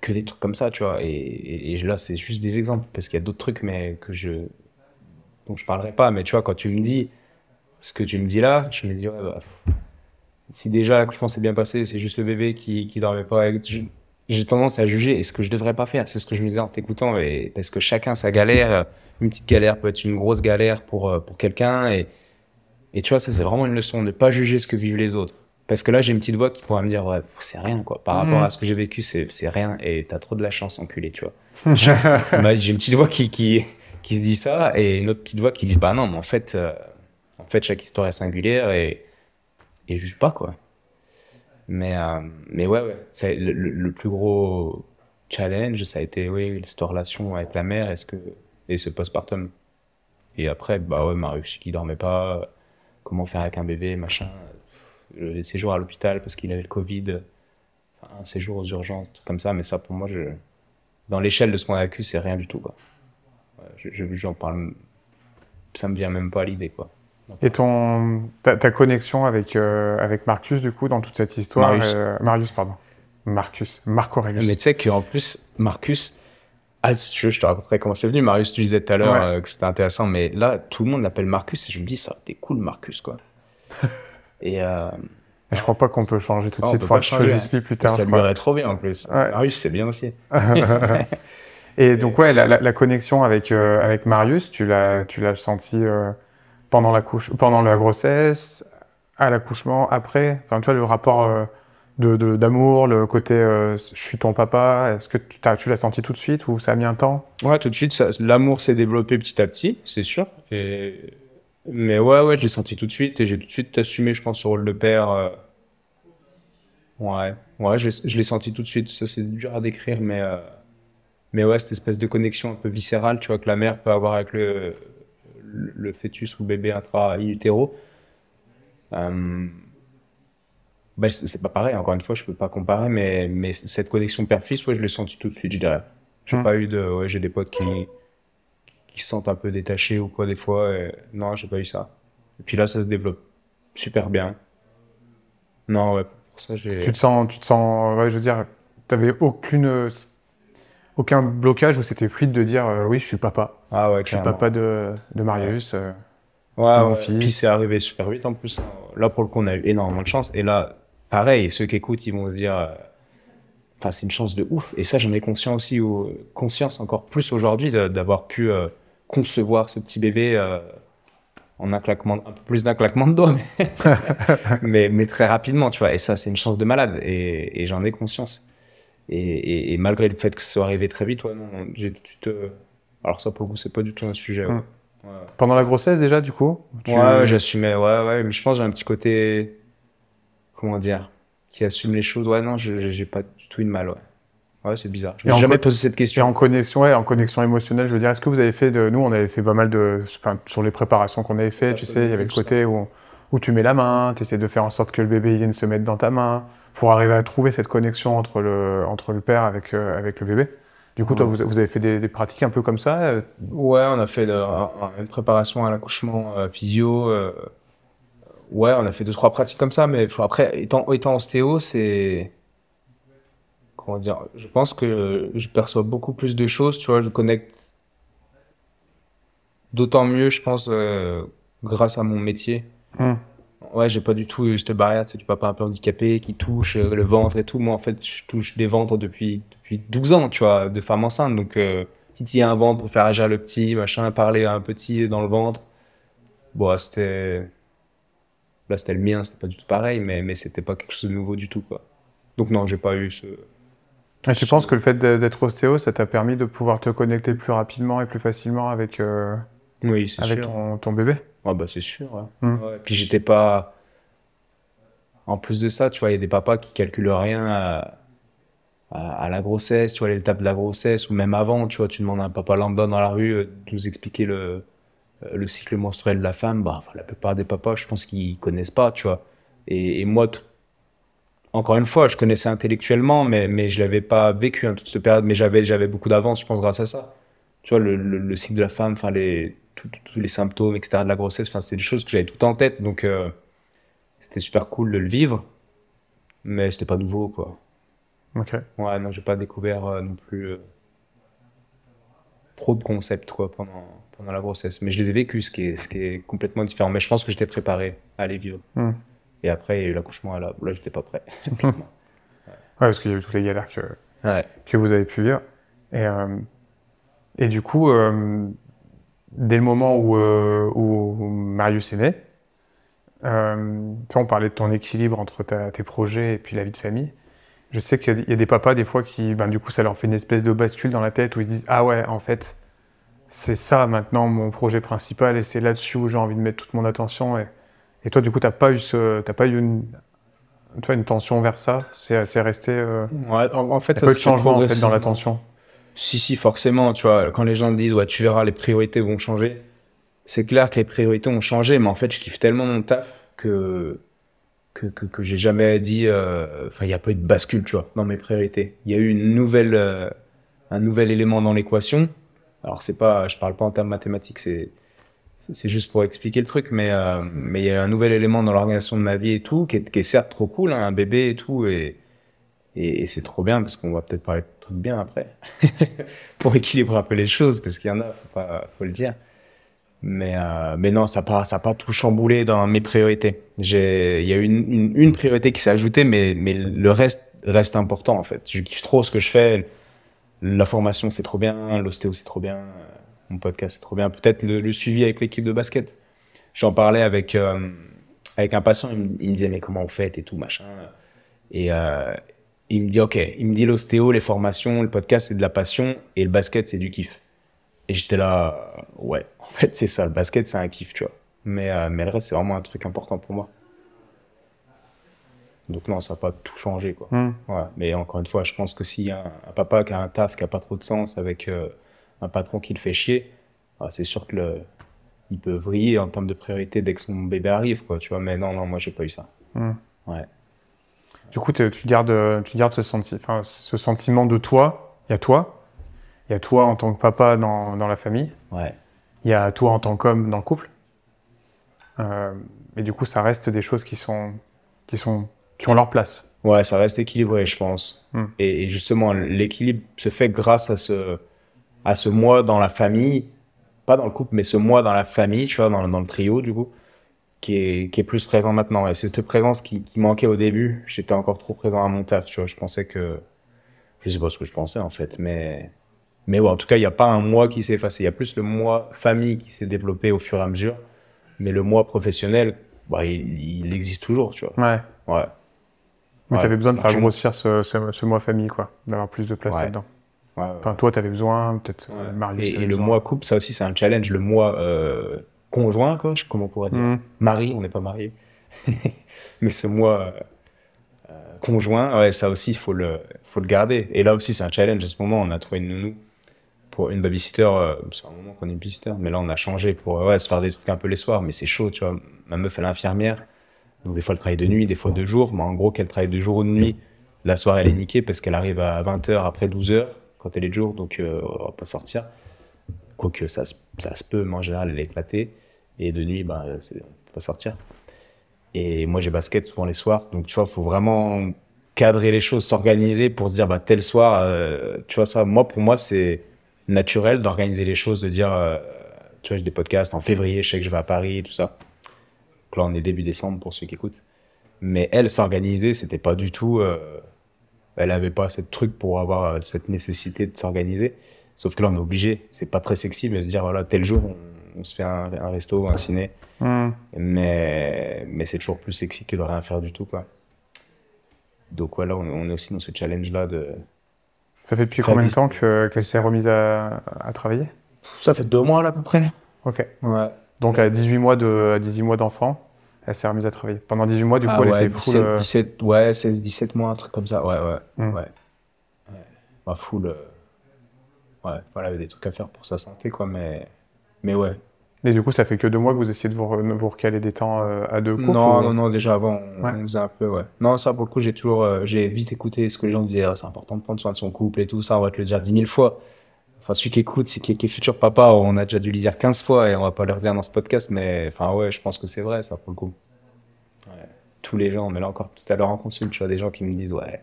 que des trucs comme ça, tu vois. Et, là, c'est juste des exemples, parce qu'il y a d'autres trucs mais que je, ne je parlerai pas. Mais tu vois, quand tu me dis ce que tu me dis là, je me dis, bah, si déjà, je pense, c'est bien passé, c'est juste le bébé qui, qui dormait pas. J'ai tendance à juger, et ce que je devrais pas faire, c'est ce que je me disais en t'écoutant, parce que chacun sa galère une petite galère peut être une grosse galère pour, euh, pour quelqu'un. Et, et tu vois, ça, c'est vraiment une leçon, ne pas juger ce que vivent les autres. Parce que là, j'ai une petite voix qui pourrait me dire, ouais, c'est rien, quoi. Par rapport mm. à ce que j'ai vécu, c'est rien. Et t'as trop de la chance, enculé, tu vois. j'ai une petite voix qui, qui, qui se dit ça et une autre petite voix qui dit, bah non, mais en fait, euh, en fait, chaque histoire est singulière et, et juge pas, quoi. Mais, euh, mais ouais, ouais. le, le, plus gros challenge, ça a été, oui, cette relation avec la mère. Est-ce que, et ce postpartum. Et après, bah Marius qui dormait pas, comment faire avec un bébé, machin. Le séjour à l'hôpital parce qu'il avait le Covid, un séjour aux urgences, tout comme ça. Mais ça, pour moi, je... dans l'échelle de ce qu'on a vécu, c'est rien du tout, quoi. J'en je, j'en parle, ça me vient même pas à l'idée, quoi. Et ton, ta, connexion avec, euh, avec Marcus, du coup, dans toute cette histoire Marius, euh, pardon. Marcus, Marco Aurelius. Mais tu sais qu'en plus, Marcus, ah, si tu veux, je te raconterai comment c'est venu. Marius, tu disais tout à l'heure euh, que c'était intéressant, mais là, tout le monde l'appelle Marcus et je me dis, ça, t'es cool, Marcus, quoi. Euh, et. Je crois pas qu'on peut changer tout de suite. On que je choisisse hein. plus tard. Ça lui irait trop bien en plus. Marius, c'est bien aussi. et donc ouais, la, la, connexion avec euh, avec Marius, tu l'as tu l'as senti pendant la couche, pendant la grossesse, à l'accouchement, après. Enfin, tu vois le rapport d'amour, de, d'amour le côté euh, je suis ton papa, est-ce que tu, l'as senti tout de suite ou ça a mis un temps Ouais, tout de suite, l'amour s'est développé petit à petit, c'est sûr. Et... Mais ouais, ouais, je l'ai senti tout de suite et j'ai tout de suite assumé, je pense, ce rôle de père. Euh, ouais, ouais, je, l'ai senti tout de suite. Ça, c'est dur à décrire, mais, euh, mais ouais, cette espèce de connexion un peu viscérale, tu vois, que la mère peut avoir avec le, le fœtus ou bébé intra utéro bah, c'est pas pareil. Encore une fois, je peux pas comparer, mais, mais cette connexion père-fils, ouais, je l'ai senti tout de suite, je dirais. J'ai hum. pas eu de, ouais, j'ai des potes qui, qui se sentent un peu détachés ou quoi des fois. Et... Non, j'ai pas eu ça. Et puis là, ça se développe super bien. Non, ouais, ça, j'ai. Tu te sens, tu te sens, ouais, je veux dire, t'avais aucune, aucun blocage où c'était fluide de dire, euh, oui, je suis papa. Ah ouais, Je suis papa de, de Marius. Euh, ouais. mon fils. ouais. Puis c'est arrivé super vite en plus. Là, pour le coup, on a eu énormément de chance. Et là, pareil, ceux qui écoutent, ils vont se dire, euh, enfin, c'est une chance de ouf. Et ça, j'en ai conscience aussi, ou conscience encore plus aujourd'hui d'avoir pu euh, concevoir ce petit bébé euh, en un claquement, un peu plus d'un claquement de doigts, mais, très rapidement, tu vois. Et ça, c'est une chance de malade. Et, j'en ai conscience. Et, malgré le fait que ça soit arrivé très vite, ouais, non, j'ai tout de Alors ça, pour le coup, c'est pas du tout un sujet. Hmm. Pendant la grossesse déjà, du coup Ouais, j'assumais, ouais, ouais. Mais je pense j'ai un petit côté dire, qui assume les choses. Ouais, non, j'ai pas du tout une mal, ouais. Ouais, c'est bizarre. Je me jamais posé cette question. en connexion, ouais, en connexion émotionnelle, je veux dire, est-ce que vous avez fait de, nous, on avait fait pas mal de, enfin, sur les préparations qu'on avait fait, tu sais, il y avait le côté hein. où, où tu mets la main, tu essaies de faire en sorte que le bébé vienne se mettre dans ta main, pour arriver à trouver cette connexion entre le, entre le père avec, euh, avec le bébé. Du coup, toi, vous, avez fait des, pratiques un peu comme ça euh? Ouais, on a fait une préparation à l'accouchement euh, physio Ouais, on a fait deux trois pratiques comme ça, mais après, étant, étant ostéo, c'est comment dire Je pense que je perçois beaucoup plus de choses. Tu vois, je connecte d'autant mieux, je pense, euh, grâce à mon métier. Hum. Ouais, j'ai pas du tout cette barrière, c'est du papa un peu handicapé qui touche euh, le ventre et tout. Moi, en fait, je touche les ventres depuis depuis 12 ans, tu vois, de femmes enceintes. Donc, euh, titiller un ventre pour faire agir le petit, machin, parler à un petit dans le ventre. Bon, c'était Là, c'était le mien, c'était pas du tout pareil, mais, mais c'était pas quelque chose de nouveau du tout, quoi. Donc, non, j'ai pas eu ce. Et tu penses que le fait d'être ostéo, ça t'a permis de pouvoir te connecter plus rapidement et plus facilement avec, euh, oui, sûr. Ton, bébé Ah, bah, c'est sûr. Hmm. puis, j'étais pas. En plus de ça, tu vois, il y a des papas qui calculent rien à à la grossesse, tu vois, les étapes de la grossesse, ou même avant, tu vois, tu demandes à un papa lambda dans la rue euh, de nous expliquer le, euh, le cycle menstruel de la femme, bah, la plupart des papas, je pense qu'ils connaissent pas, tu vois. Et, moi, encore une fois, je connaissais intellectuellement, mais, mais je l'avais pas vécu, hein, toute cette période, mais j'avais, j'avais beaucoup d'avance, je pense, grâce à ça. Tu vois, le, le, cycle de la femme, enfin, les, tous les symptômes, etc., de la grossesse, enfin, c'est des choses que j'avais tout en tête, donc euh, c'était super cool de le vivre, mais c'était pas nouveau, quoi. Ok. Ouais, non, j'ai pas découvert euh, non plus trop de concepts, quoi, pendant pendant la grossesse. Mais je les ai vécues, ce qui est, ce qui est complètement différent. Mais je pense que j'étais préparé à les vivre. Hmm. Et après, il y a eu l'accouchement à la... Là, j'étais pas prêt. ouais. parce qu'il y a eu toutes les galères que, vous avez pu vivre. Et, euh, et du coup, euh, dès le moment où, euh, Marius est né, euh, on parlait de ton équilibre entre tes projets et puis la vie de famille. Je sais qu'il y, a des papas, des fois, qui, ben, du coup, ça leur fait une espèce de bascule dans la tête où ils disent Ah ouais, en fait, c'est ça maintenant mon projet principal et c'est là-dessus où j'ai envie de mettre toute mon attention. Et, toi, du coup, tu n'as pas eu, ce, pas eu une, toi, une tension vers ça C'est resté. Euh, ouais, en, fait, ça peu de changement en fait, dans l'attention. Si, si, forcément, tu vois, quand les gens me disent, ouais, tu verras, les priorités vont changer. C'est clair que les priorités ont changé, mais en fait, je kiffe tellement mon taf que que, que, j'ai jamais dit. Euh, enfin, il n'y a pas eu de bascule, tu vois, dans mes priorités. Il y a eu une nouvelle, euh, un nouvel élément dans l'équation alors c'est pas, je parle pas en termes mathématiques, c'est c'est juste pour expliquer le truc, mais euh, mais il y a un nouvel élément dans l'organisation de ma vie et tout, qui est, qui est certes trop cool, hein, un bébé et tout, et et, c'est trop bien parce qu'on va peut-être parler de trucs bien après pour équilibrer un peu les choses, parce qu'il y en a, faut pas, faut le dire. Mais euh, mais non, ça pas ça pas tout chamboulé dans mes priorités. J'ai il y a une, une, priorité qui s'est ajoutée, mais mais le reste reste important en fait. Je kiffe trop ce que je fais la formation c'est trop bien, l'ostéo c'est trop bien, euh, mon podcast c'est trop bien. Peut-être le, suivi avec l'équipe de basket. J'en parlais avec euh, avec un patient, il me, disait mais comment on fait et tout machin. Et euh, il me dit ok, il me dit l'ostéo, les formations, le podcast c'est de la passion et le basket c'est du kiff. Et j'étais là ouais, en fait c'est ça, le basket c'est un kiff tu vois. Mais mais le reste c'est vraiment un truc important pour moi. Donc non, ça n'a pas tout changé. Quoi. Hmm. Mais encore une fois, je pense que s'il un, papa qui a un taf qui n'a pas trop de sens avec euh, un patron qui le fait chier, ah, c'est sûr que le, il peut vriller en termes de priorité dès que son bébé arrive. Quoi, tu vois Mais non, non, moi, j'ai pas eu ça. Hmm. Ouais. Du coup, tu gardes, tu gardes ce, senti ce sentiment de toi. Il y a toi. Il y a toi en tant que papa dans, dans la famille. Ouais. Il y a toi en tant qu'homme dans le couple. mais euh, du coup, ça reste des choses qui sont, qui sont qui ont leur place. Ouais, ça reste équilibré, je pense. Hmm. Et, justement, l'équilibre se fait grâce à ce, à ce moi dans la famille, pas dans le couple, mais ce moi dans la famille, tu vois, dans, dans le trio, du coup, qui est, qui est plus présent maintenant. Et c'est cette présence qui, manquait au début. J'étais encore trop présent à mon taf, tu vois. Je pensais que. Je sais pas ce que je pensais, en fait, mais. Mais ouais, en tout cas, il n'y a pas un moi qui s'est effacé. Il y a plus le moi famille qui s'est développé au fur et à mesure. Mais le moi professionnel, bah, il, il existe toujours, tu vois. Ouais. Ouais. Mais tu avais besoin de bah, faire grossir ce, mois famille, quoi, d'avoir plus de place là-dedans. enfin, toi, tu avais besoin, peut-être euh, Marius. Et, et le mois couple, ça aussi, c'est un challenge. Le mois euh, conjoint, quoi, comment on pourrait dire mm. Mari, on n'est pas marié. Mais ce mois euh, conjoint, ouais, ça aussi, il faut le, faut le garder. Et là aussi, c'est un challenge. À ce moment, on a trouvé une nounou pour une babysitter, c'est un moment qu'on est babysitter, mais là on a changé pour ouais, se faire des trucs un peu les soirs, mais c'est chaud, tu vois. Ma meuf, elle est infirmière, donc des fois, elle travaille de nuit, des fois de jour. Mais en gros, qu'elle travaille de jour ou de nuit, la soirée, elle est niquée parce qu'elle arrive à 20h après 12h quand elle est de jour, donc euh, on va pas sortir. Quoique ça, se peut, mais en général, elle est éclatée. Et de nuit, bah, on peut pas sortir. Et moi, j'ai basket souvent les soirs. Donc, tu vois, il faut vraiment cadrer les choses, s'organiser pour se dire, bah, tel soir, euh, tu vois, ça, moi, pour moi, c'est naturel d'organiser les choses, de dire, euh, tu vois, j'ai des podcasts en février, je sais que je vais à Paris, tout ça là, on est début décembre pour ceux qui écoutent. Mais elle, s'organiser, c'était pas du tout. Euh, elle avait pas cette truc pour avoir euh, cette nécessité de s'organiser. Sauf que là, on est obligé. C'est pas très sexy, mais se dire, voilà, tel jour, on, se fait un, resto, un ciné. Hmm. Mais, mais c'est toujours plus sexy que de rien faire du tout, quoi. Donc voilà, on, est aussi dans ce challenge-là de. Ça fait depuis combien de temps qu'elle s'est remise à, travailler Ça fait deux mois, là, à peu près. Ok. Ouais. Donc à 18 mois de à 18 mois d'enfant, elle s'est remise à travailler. Pendant 18 mois, du coup, ah elle était full. 17, euh, ouais, 16, 17 mois, un truc comme ça. Ouais, ouais. Mm. ouais. full. Euh, ouais, voilà, avait des trucs à faire pour sa santé, quoi, mais. Mais ouais. Mais du coup, ça fait que deux mois que vous essayez de vous, vous recaler des temps euh, à deux couples Non, non, non, déjà avant, on, faisait un peu, ouais. Non, ça, pour le coup, j'ai toujours. j'ai vite écouté ce que les gens disaient, ah, c'est important de prendre soin de son couple et tout, ça, on va te le dire dix mille fois enfin celui qui écoute, c'est qui, qui, est futur papa, on a déjà dû lui dire 15 fois et on va pas le redire dans ce podcast, mais enfin ouais, je pense que c'est vrai ça pour le coup. Ouais. Tous les gens, mais là encore tout à l'heure en consulte, tu vois des gens qui me disent ouais,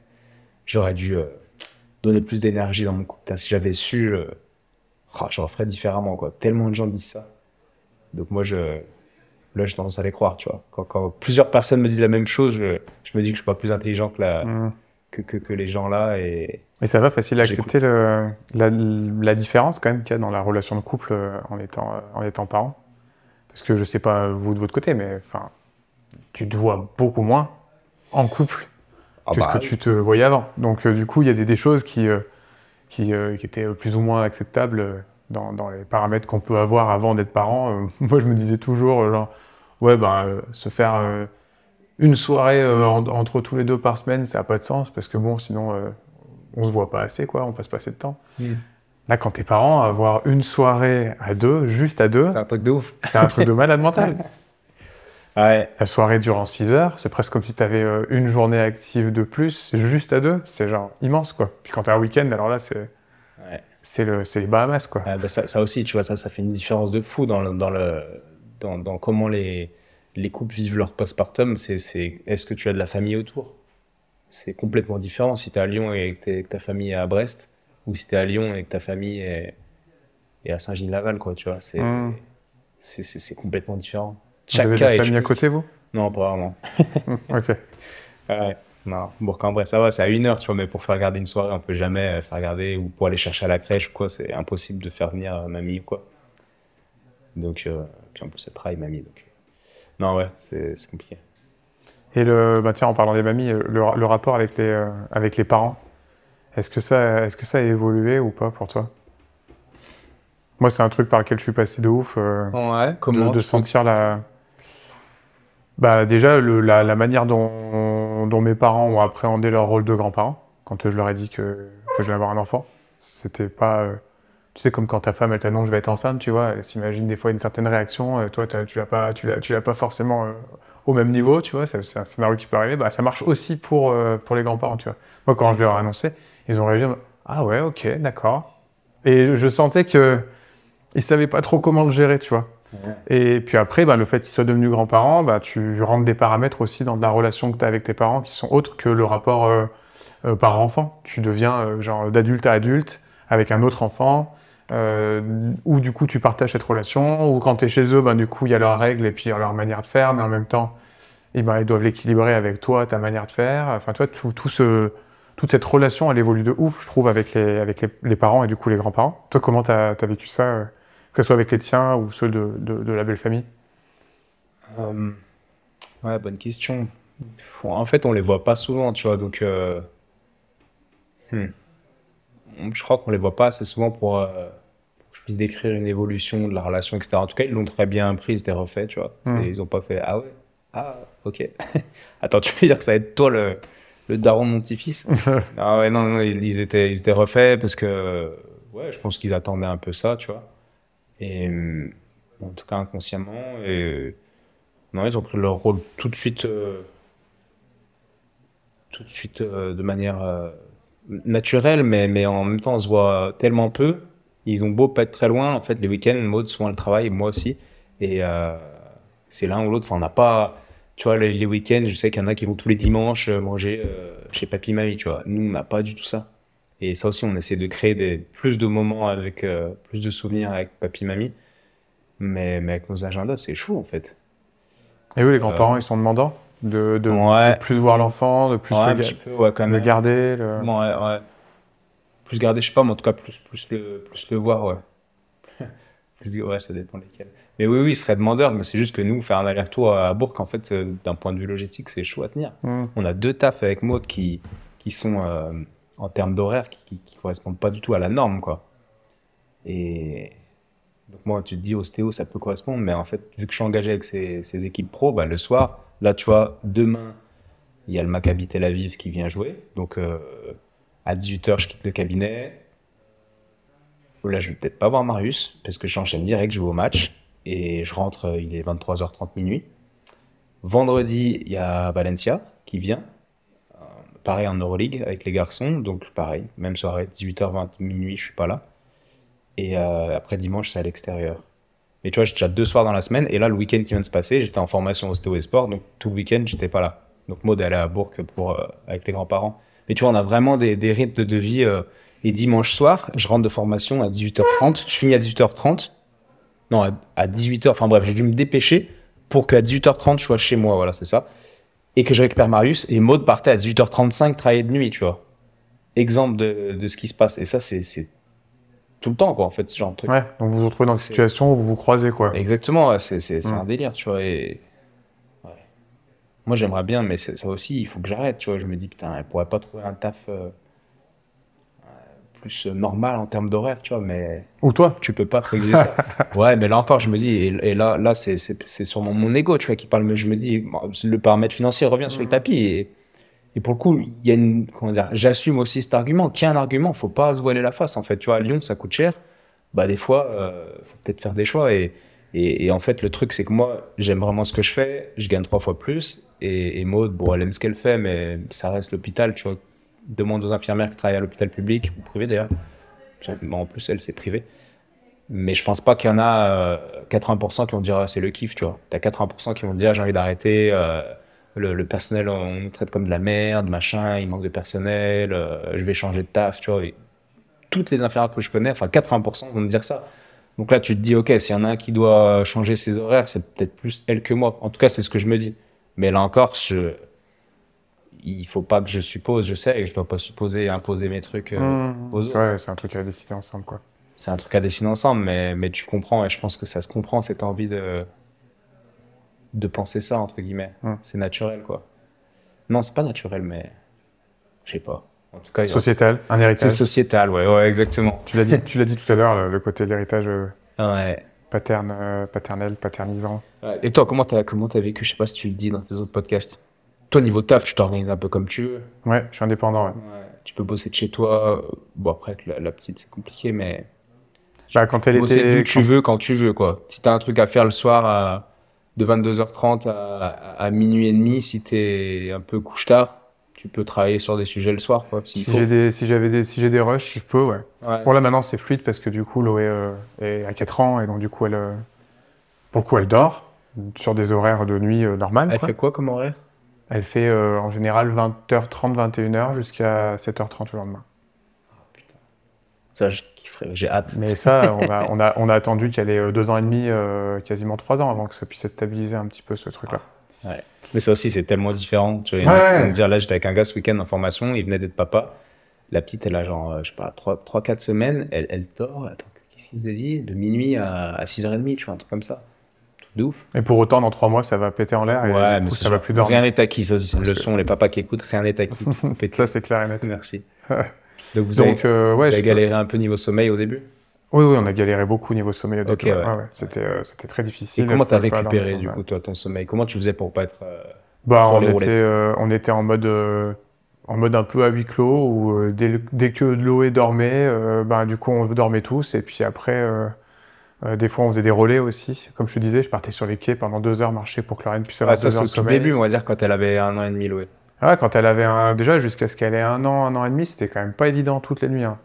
j'aurais dû euh, donner plus d'énergie dans mon couple, si j'avais su, euh, oh, j'en ferais différemment quoi. Tellement de gens disent ça. Donc moi je là je tendance à les croire, tu vois. Quand, plusieurs personnes me disent la même chose, je, je me dis que je suis pas plus intelligent que la, mmh que, les gens-là. Et... ça va facile à accepter la, différence quand même qu'il y a dans la relation de couple euh, en étant, euh, en étant parent Parce que je sais pas vous de votre côté, mais enfin, tu te vois beaucoup moins en couple ah que ce bah que tu te voyais avant. Donc euh, du coup, il y a des, choses qui, qui, étaient plus ou moins acceptables dans, dans les paramètres qu'on peut avoir avant d'être parent. moi, je me disais toujours, genre, ouais, ben, se faire une soirée euh, entre tous les deux par semaine, ça n'a pas de sens parce que bon, sinon, euh, on se voit pas assez, quoi, on passe pas assez de temps. Hmm. Là, quand t'es parents, avoir une soirée à deux, juste à deux. C'est un truc de ouf. C'est un truc de malade mental. La soirée durant 6 heures, c'est presque comme si tu avais euh, une journée active de plus, juste à deux. C'est genre immense, quoi. Puis quand as un week-end, alors là, c'est. C'est le, les Bahamas, quoi. Ah, bah ça, aussi, tu vois, ça, ça fait une différence de fou dans le, dans comment les, les couples vivent leur postpartum, c'est est, est, ce que tu as de la famille autour C'est complètement différent si tu es à Lyon et que, ta famille est à Brest, ou si tu es à Lyon et que ta famille est, à Saint-Gilles-Laval, quoi, tu vois. C'est hmm. complètement différent. Chaque Vous avez de la famille à côté, vous Non, pas vraiment. Hmm, ok. Ouais. Non, bon, quand ça va, c'est à une heure, tu vois, mais pour faire regarder une soirée, on peut jamais euh, faire regarder, ou pour aller chercher à la crèche quoi, c'est impossible de faire venir mamie ou quoi. Donc, euh, puis en plus, mamie, donc euh, non, ouais, c'est compliqué. Et le, bah tiens, en parlant des mamies, euh, le, le rapport avec les, euh, avec les parents, est-ce que, ça, est -ce que ça a évolué ou pas pour toi Moi, c'est un truc par lequel je suis passé de ouf. Euh, ouais, comment De, sentir la. Bah, déjà, le, la, manière dont, mes parents ont appréhendé leur rôle de grands-parents, quand je leur ai dit que, que je vais avoir un enfant, c'était pas. Tu sais, comme quand ta femme, elle t'annonce je vais être enceinte, tu vois, elle s'imagine des fois une certaine réaction. Euh, toi, tu l'as pas, tu l'as pas forcément euh, au même niveau, tu vois, c'est un scénario qui peut arriver. Bah, ça marche aussi pour, euh, pour les grands-parents, tu vois. Moi, quand je leur ai annoncé, ils ont réagi Ah ouais, ok, d'accord. Et je sentais qu'ils ne savaient pas trop comment le gérer, tu vois. Et puis après, bah, le fait qu'ils soient devenus grands-parents, bah, tu rentres des paramètres aussi dans la relation que tu as avec tes parents qui sont autres que le rapport parent-enfant. Tu deviens genre d'adulte à adulte avec un autre enfant euh, où du coup tu partages cette relation, ou quand tu es chez eux, ben, du coup il y a leurs règles et puis euh, leur manière de faire, mais en même temps, eh ben, ils doivent l'équilibrer avec toi, ta manière de faire. Enfin, toi, tout, ce, toute cette relation, elle évolue de ouf, je trouve, avec les, avec les, parents et du coup les grands-parents. Toi, comment tu as, vécu ça, euh, que ce soit avec les tiens ou ceux de, la belle famille euh, Ouais, bonne question. En fait, on les voit pas souvent, tu vois, donc. Hmm. Je crois qu'on les voit pas assez souvent pour puisse décrire une évolution de la relation, etc. En tout cas, ils l'ont très bien pris, c'était refait, tu vois. Mmh. Ils ont pas fait Ah ouais, ah ok. Attends, tu veux dire que ça va être toi le, le daron de mon petit-fils Ah ouais, non, non, ils, étaient, ils étaient refaits parce que, ouais, je pense qu'ils attendaient un peu ça, tu vois. Et en tout cas, inconsciemment. Et non, ils ont pris leur rôle tout de suite, euh, tout de suite euh, de manière euh, naturelle, mais, mais en même temps, on se voit tellement peu ils ont beau pas être très loin, en fait, les week-ends, Maud souvent le travail, moi aussi. Et euh, c'est l'un ou l'autre. Enfin, on n'a pas. Tu vois, les, week-ends, je sais qu'il y en a qui vont tous les dimanches euh, manger euh, chez papy mamie, tu vois. Nous, on n'a pas du tout ça. Et ça aussi, on essaie de créer des, plus de moments avec plus de souvenirs avec papy mamie. Mais, mais avec nos agendas, c'est chaud, en fait. Et oui, les grands-parents, ils sont demandants de, de, plus voir l'enfant, de plus le, quand garder. Le... ouais, ouais plus garder, je sais pas, mais en tout cas, plus, plus, le, plus le voir, ouais. ça dépend lesquels. Mais oui, oui, il serait demandeur, mais c'est juste que nous, faire un aller-retour à Bourg, en fait, euh, d'un point de vue logistique, c'est chaud à tenir. Hmm. On a deux tafs avec Maud qui, qui sont, euh, en termes d'horaire, qui, correspondent pas du tout à la norme, quoi. Et. Donc, moi, tu te dis, ostéo, ça peut correspondre, mais en fait, vu que je suis engagé avec ces, équipes pro, bah, le soir, là, tu vois, demain, il y a le Maccabi Tel Aviv qui vient jouer. Donc, euh, à 18h, je quitte le cabinet. Oh là, je vais peut-être pas voir Marius, parce que j'enchaîne direct, je vais au match. Et je rentre, euh, il est 23h30 minuit. Vendredi, il y a Valencia qui vient. Euh, pareil en Euroleague avec les garçons. Donc, pareil, même soirée, 18h20 minuit, je suis pas là. Et euh, après dimanche, c'est à l'extérieur. Mais tu vois, j'ai déjà deux soirs dans la semaine. Et là, le week-end qui vient de se passer, j'étais en formation Sto et sport. Donc, tout le week-end, j'étais pas là. Donc, Maud, elle à Bourg pour, avec les grands-parents. Mais tu vois, on a vraiment des, des rythmes de vie. et euh, dimanche soir, je rentre de formation à 18h30, je finis à 18h30. Non, à, 18h, enfin bref, j'ai dû me dépêcher pour qu'à 18h30, je sois chez moi, voilà, c'est ça. Et que je récupère Marius. Et Maud partait à 18h35 travailler de nuit, tu vois. Exemple de, ce qui se passe. Et ça, c'est tout le temps, quoi, en fait, ce genre de truc. Ouais, donc vous vous retrouvez dans des situation où vous vous croisez, quoi. Exactement, c'est mmh. un délire, tu vois. Et, moi, j'aimerais bien, mais ça aussi, il faut que j'arrête, tu vois. Je me dis, putain, elle pourrait pas trouver un taf euh, euh, plus euh, normal en termes d'horaire, tu vois, mais... Ou toi Tu peux pas préviser ça. Ouais, mais là encore, je me dis, et, là, là c'est sûrement mon ego, tu vois, qui parle, mais je me dis, le paramètre financier revient sur le mhm. tapis, et, et pour le coup, il y a une... Comment dire J'assume aussi cet argument, qui a un argument, faut pas se voiler la face, en fait, tu vois, à Lyon, ça coûte cher, bah des fois, il faut peut-être faire des choix, Et, et, en fait, le truc, c'est que moi, j'aime vraiment ce que je fais, je gagne trois fois plus, et, et bon, elle aime ce qu'elle fait, mais ça reste l'hôpital, tu vois. Demande aux infirmières qui travaillent à l'hôpital public, ou privé d'ailleurs. en plus, elle, c'est privé. Mais je pense pas qu'il y en a 80% euh, qui vont dire ah, c'est le kiff, tu vois. T'as 80% qui vont dire j'ai envie d'arrêter. Euh, le, personnel, on traite comme de la merde, machin, il manque de personnel, euh, je vais changer de taf, tu vois. toutes les infirmières que je connais, enfin 80% vont me dire ça. Donc là, tu te dis, ok, s'il y en a un qui doit changer ses horaires, c'est peut-être plus elle que moi. En tout cas, c'est ce que je me dis. Mais là encore, je, il faut pas que je suppose, je sais, et je dois pas supposer et imposer mes trucs euh, mmh. aux autres. c'est un truc à décider ensemble, quoi. C'est un truc à décider ensemble, mais, mais tu comprends, et je pense que ça se comprend, cette envie de, de penser ça, entre guillemets. Mmh. C'est naturel, quoi. Non, c'est pas naturel, mais je sais pas. En cas, sociétal, un héritage. C'est sociétal, ouais, exactement. Tu l'as dit, tu l'as dit tout à l'heure, le, côté de l'héritage. Euh. Ouais paterne, euh, paternel, paternisant. Et toi, comment t'as comment as vécu Je sais pas si tu le dis dans tes autres podcasts. Toi, niveau taf, tu t'organises un peu comme tu veux. Ouais, je suis indépendant. Ouais. Tu peux bosser de chez toi. Bon, après, la, petite, c'est compliqué, mais. Bah, quand elle était. tu veux, quand tu veux, quoi. Si t'as un truc à faire le soir de 22h30 à, à minuit et demi, si t'es un peu couche tard, tu peux travailler sur des sujets le soir. Quoi, si j'ai des, si j'avais des, si j'ai des rushs, je peux, ouais. Bon là maintenant c'est fluide parce que du coup Loé euh, est à 4 ans et donc du coup elle, euh, elle dort sur des horaires de nuit euh, normales. Elle fait quoi comme horaire Elle fait euh, en général 20h30, 21h jusqu'à 7h30 le lendemain. Ah, ça j'ai hâte. Mais ça on a, on a, attendu qu'elle ait 2 ans et demi, quasiment 3 ans avant que ça puisse stabiliser un petit peu ce truc là. Ouais. Mais ça aussi, c'est tellement différent. Tu vois, dire, là, j'étais avec un gars ce week-end en formation, il venait d'être papa. La petite, elle a genre, euh, je sais pas, 3-4 semaines, elle, elle dort, qu'est-ce qu'il vous a dit De minuit à, 6h30, tu vois, un truc comme ça. De ouf. Et pour autant, dans 3 mois, ça va péter en l'air ouais, mais ça va plus Rien n'est acquis, ça, c'est une leçon. Les papas qui écoutent, rien n'est acquis. ça, c'est clair et net. Merci. Donc, vous avez, euh, galéré un peu niveau sommeil au début oui, on a galéré beaucoup au niveau sommeil. Ah euh, c'était, très difficile. Et comment t'as récupéré, du coup, toi, ton sommeil Comment tu faisais pour pas être euh, bah, on, était, euh, on était en mode, en mode un peu à huis clos, où dès, que Loé dormait, ben du coup, on dormait tous. Et puis après, des fois, on faisait des relais aussi. Comme je te disais, je partais sur les quais pendant deux heures marcher pour que Lorraine puisse avoir ah, heures de sommeil. Ça, c'est au début, on va dire, quand elle avait un an et demi, Loé. Ah ouais, quand elle avait Déjà, jusqu'à ce qu'elle ait un an, un an et demi, c'était quand même pas évident toutes les nuits. Hein.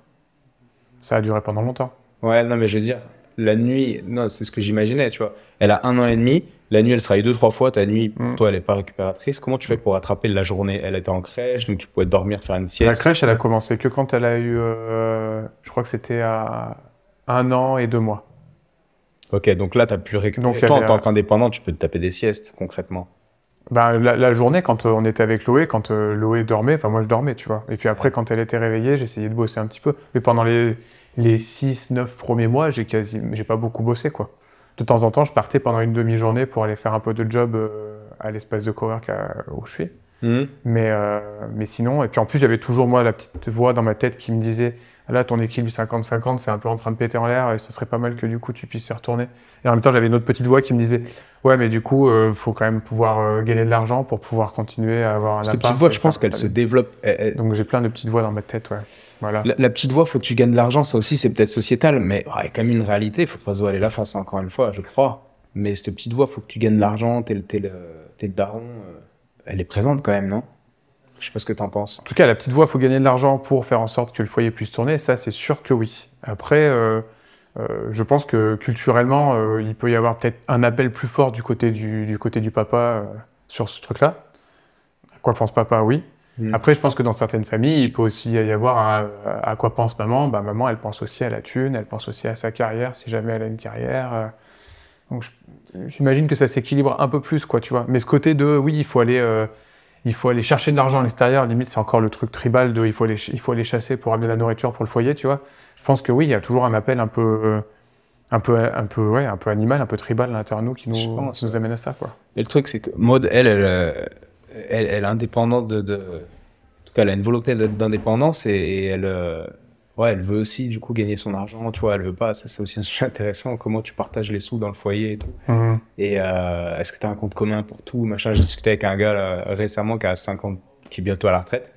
Ça a duré pendant longtemps. Ouais, non, mais je veux dire, la nuit, non, c'est ce que j'imaginais, tu vois. Elle a un an et demi, la nuit, elle se réveille deux, trois fois, ta nuit, mm. toi, elle n'est pas récupératrice. Comment tu fais pour rattraper la journée Elle était en crèche, donc tu pouvais dormir, faire une sieste. La crèche, elle a commencé que quand elle a eu, euh, je crois que c'était à un an et deux mois. Ok, donc là, tu as pu récupérer. Donc, toi, en tant qu'indépendant, tu peux te taper des siestes, concrètement. Ben, la, journée, quand euh, on était avec Loé, quand euh, Loé dormait, enfin moi je dormais, tu vois. Et puis après, quand elle était réveillée, j'essayais de bosser un petit peu. Mais pendant les, les 6-9 premiers mois, j'ai quasi, j'ai pas beaucoup bossé, quoi. De temps en temps, je partais pendant une demi-journée pour aller faire un peu de job euh, à l'espace de cowork où je suis. Mmh. Euh, mais, sinon, et puis en plus, j'avais toujours moi la petite voix dans ma tête qui me disait là, ton équilibre 50-50, c'est un peu en train de péter en l'air et ça serait pas mal que du coup tu puisses retourner. Et en même temps, j'avais une autre petite voix qui me disait ouais, mais du coup, il euh, faut quand même pouvoir gagner de l'argent pour pouvoir continuer à avoir un Cette petite voix, je pense qu'elle se développe. Donc j'ai plein de petites voix dans ma tête, ouais. La, petite voix, faut que tu gagnes de l'argent, ça aussi, c'est peut-être sociétal, mais il y a quand même une réalité, il faut pas se voiler la face, hein, encore une fois, je crois. Mais cette petite voix, faut que tu gagnes de l'argent, t'es le, daron, euh, elle est présente quand même, non je sais pas ce que tu en penses. En tout cas, la petite voix, faut gagner de l'argent pour faire en sorte que le foyer puisse tourner. Ça, c'est sûr que oui. Après, euh, euh, je pense que culturellement, il peut y avoir peut-être un appel plus fort du côté du, du côté du papa sur ce truc-là. À quoi pense papa Oui. Mm. Après, je pense que dans certaines familles, il peut aussi y avoir un, euh, à quoi pense maman. Bah, maman, elle pense aussi à la thune, elle pense aussi à sa carrière, si jamais elle a une carrière. Euh. Donc, j'imagine que ça s'équilibre un peu plus, quoi, tu vois. Mais ce côté de, oui, il faut aller, euh, il faut aller chercher de l'argent à l'extérieur. Limite, c'est encore le truc tribal de, il faut aller, il faut aller chasser pour amener la nourriture pour le foyer, tu vois. Je pense que oui, il y a toujours un appel un peu. un peu, un peu, ouais, un peu animal, un peu tribal à l'intérieur de qui nous, qui nous amène à ça, quoi. Et le truc, c'est que mode, elle, elle elle, est indépendante de, En tout cas, elle a une volonté d'indépendance et, elle. Euh, ouais, elle veut aussi, du coup, gagner son argent, tu vois. Elle veut pas. Ça, c'est aussi un sujet intéressant. Comment tu partages les sous dans le foyer et tout. Mhm. Et euh, est-ce que tu as un compte commun pour tout, machin J'ai discuté avec un gars récemment qui a 50, qui est bientôt à la retraite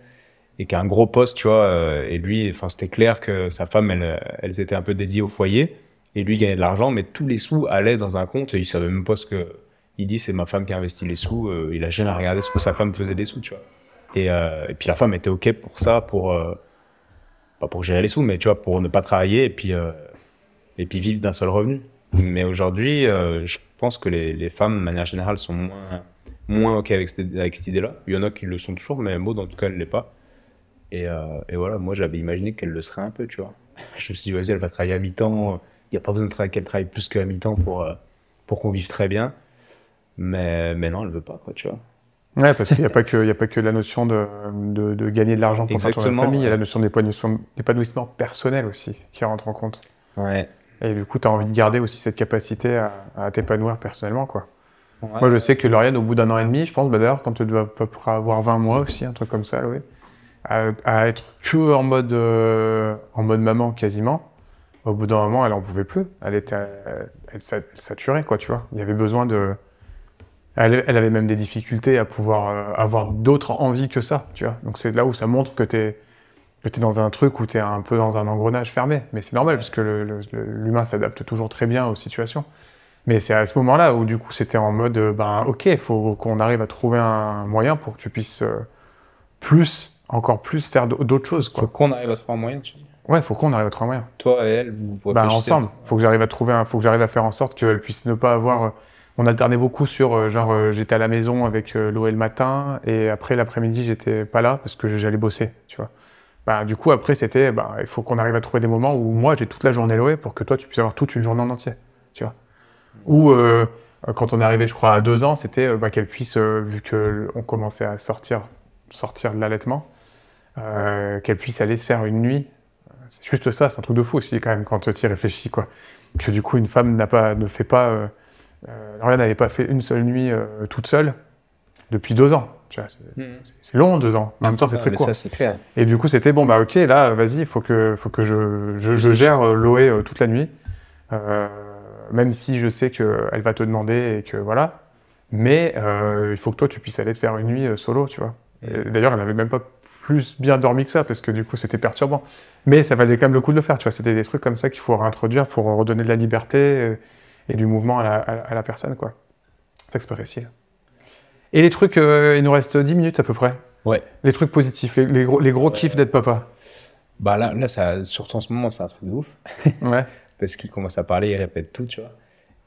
et qui a un gros poste, tu vois. Euh, et lui, enfin, c'était clair que sa femme, elle, elle s'était un peu dédiée au foyer et lui gagnait de l'argent, mais tous les sous allaient dans un compte et il savait même pas ce que il dit c'est ma femme qui a investi les sous, euh, il a à regarder ce que sa femme faisait des sous, tu vois. Et, euh, puis la femme était ok pour ça, pour euh, pas pour gérer les sous, mais tu vois, pour ne pas travailler et puis et puis vivre d'un seul revenu. Mais aujourd'hui, je pense que les, les, femmes, de manière générale, sont moins moins ok avec cette, avec cette idée-là. Il y en a qui le sont toujours, mais Maud, en tout cas, elle l'est pas. Et, voilà, moi, j'avais imaginé qu'elle le serait un peu, tu vois. Je me suis dit, vas-y, elle va travailler à mi-temps. Il n'y a pas besoin qu'elle travaille plus qu'à mi-temps pour, pour qu'on vive très bien. Mais, mais non, elle veut pas, quoi, tu vois. Ouais, parce qu'il n'y a, pas que, y a pas que la notion de, de, gagner de l'argent pour sa la famille, il y a la notion d'épanouissement personnel aussi qui rentre en compte. Ouais. Et du coup, tu as envie de garder aussi cette capacité à, t'épanouir personnellement, quoi. Moi, je sais que Lauriane, au bout d'un an et demi, je pense, bah, d'ailleurs, quand tu dois à peu près avoir 20 mois aussi, un truc comme ça, oui, à, être que en mode, euh, en mode maman quasiment, au bout d'un moment, elle en pouvait plus. Elle était, elle, quoi, tu vois. Il y avait besoin de, elle, avait même des difficultés à pouvoir euh, avoir d'autres envies que ça, tu vois. Donc c'est là où ça montre que tu es, es, dans un truc où tu es un peu dans un engrenage fermé. Mais c'est normal, parce que l'humain s'adapte toujours très bien aux situations. Mais c'est à ce moment-là où, du coup, c'était en mode, euh, ben, ok, il faut qu'on arrive à trouver un moyen pour que tu puisses euh, plus, encore plus, faire d'autres choses, quoi. Faut qu'on arrive à trouver un moyen, tu dis Ouais, faut qu'on arrive à trouver un moyen. Toi et elle, vous, ben, ensemble. Faut que j'arrive à trouver faut que j'arrive à faire en sorte qu'elle puisse ne pas avoir on alternait beaucoup sur, euh, genre, euh, j'étais à la maison avec euh, Loé le matin et après l'après-midi, j'étais pas là parce que j'allais bosser, tu vois. Bah, du coup, après, c'était, bah, il faut qu'on arrive à trouver des moments où moi, j'ai toute la journée Loé, pour que toi, tu puisses avoir toute une journée en entier, tu vois. Ou quand on est arrivé, je crois, à deux ans, c'était bah, qu'elle puisse, vu qu'on commençait à sortir, sortir de l'allaitement, qu'elle puisse aller se faire une nuit. C'est juste ça, c'est un truc de fou aussi, quand même, quand tu y réfléchis, quoi. Que du coup, une femme n'a pas, ne fait pas euh, Lauriane n'avait pas fait une seule nuit euh, toute seule depuis deux ans. Hmm. C'est long, deux ans. En même temps, c'est ah, très court. Et du coup, c'était bon, bah ok, là, vas-y, il faut que, je, gère euh, Loé toute la nuit. même si je sais qu'elle va te demander et que voilà. Mais il faut que toi, tu puisses aller te faire une nuit solo, tu vois. Hmm. D'ailleurs, elle n'avait même pas plus bien dormi que ça parce que du coup, c'était perturbant. Mais ça valait quand même le coup de le faire, tu vois. C'était des trucs comme ça qu'il faut réintroduire, il faut redonner de la liberté et du mouvement à la, personne, quoi. C'est que Et les trucs, euh, il nous reste 10 minutes à peu près. Ouais. Les trucs positifs, les, les gros, les gros kiffs d'être papa. Bah là, là surtout en ce moment, c'est un truc de ouf. ouais. Parce qu'il commence à parler, il répète tout, tu vois.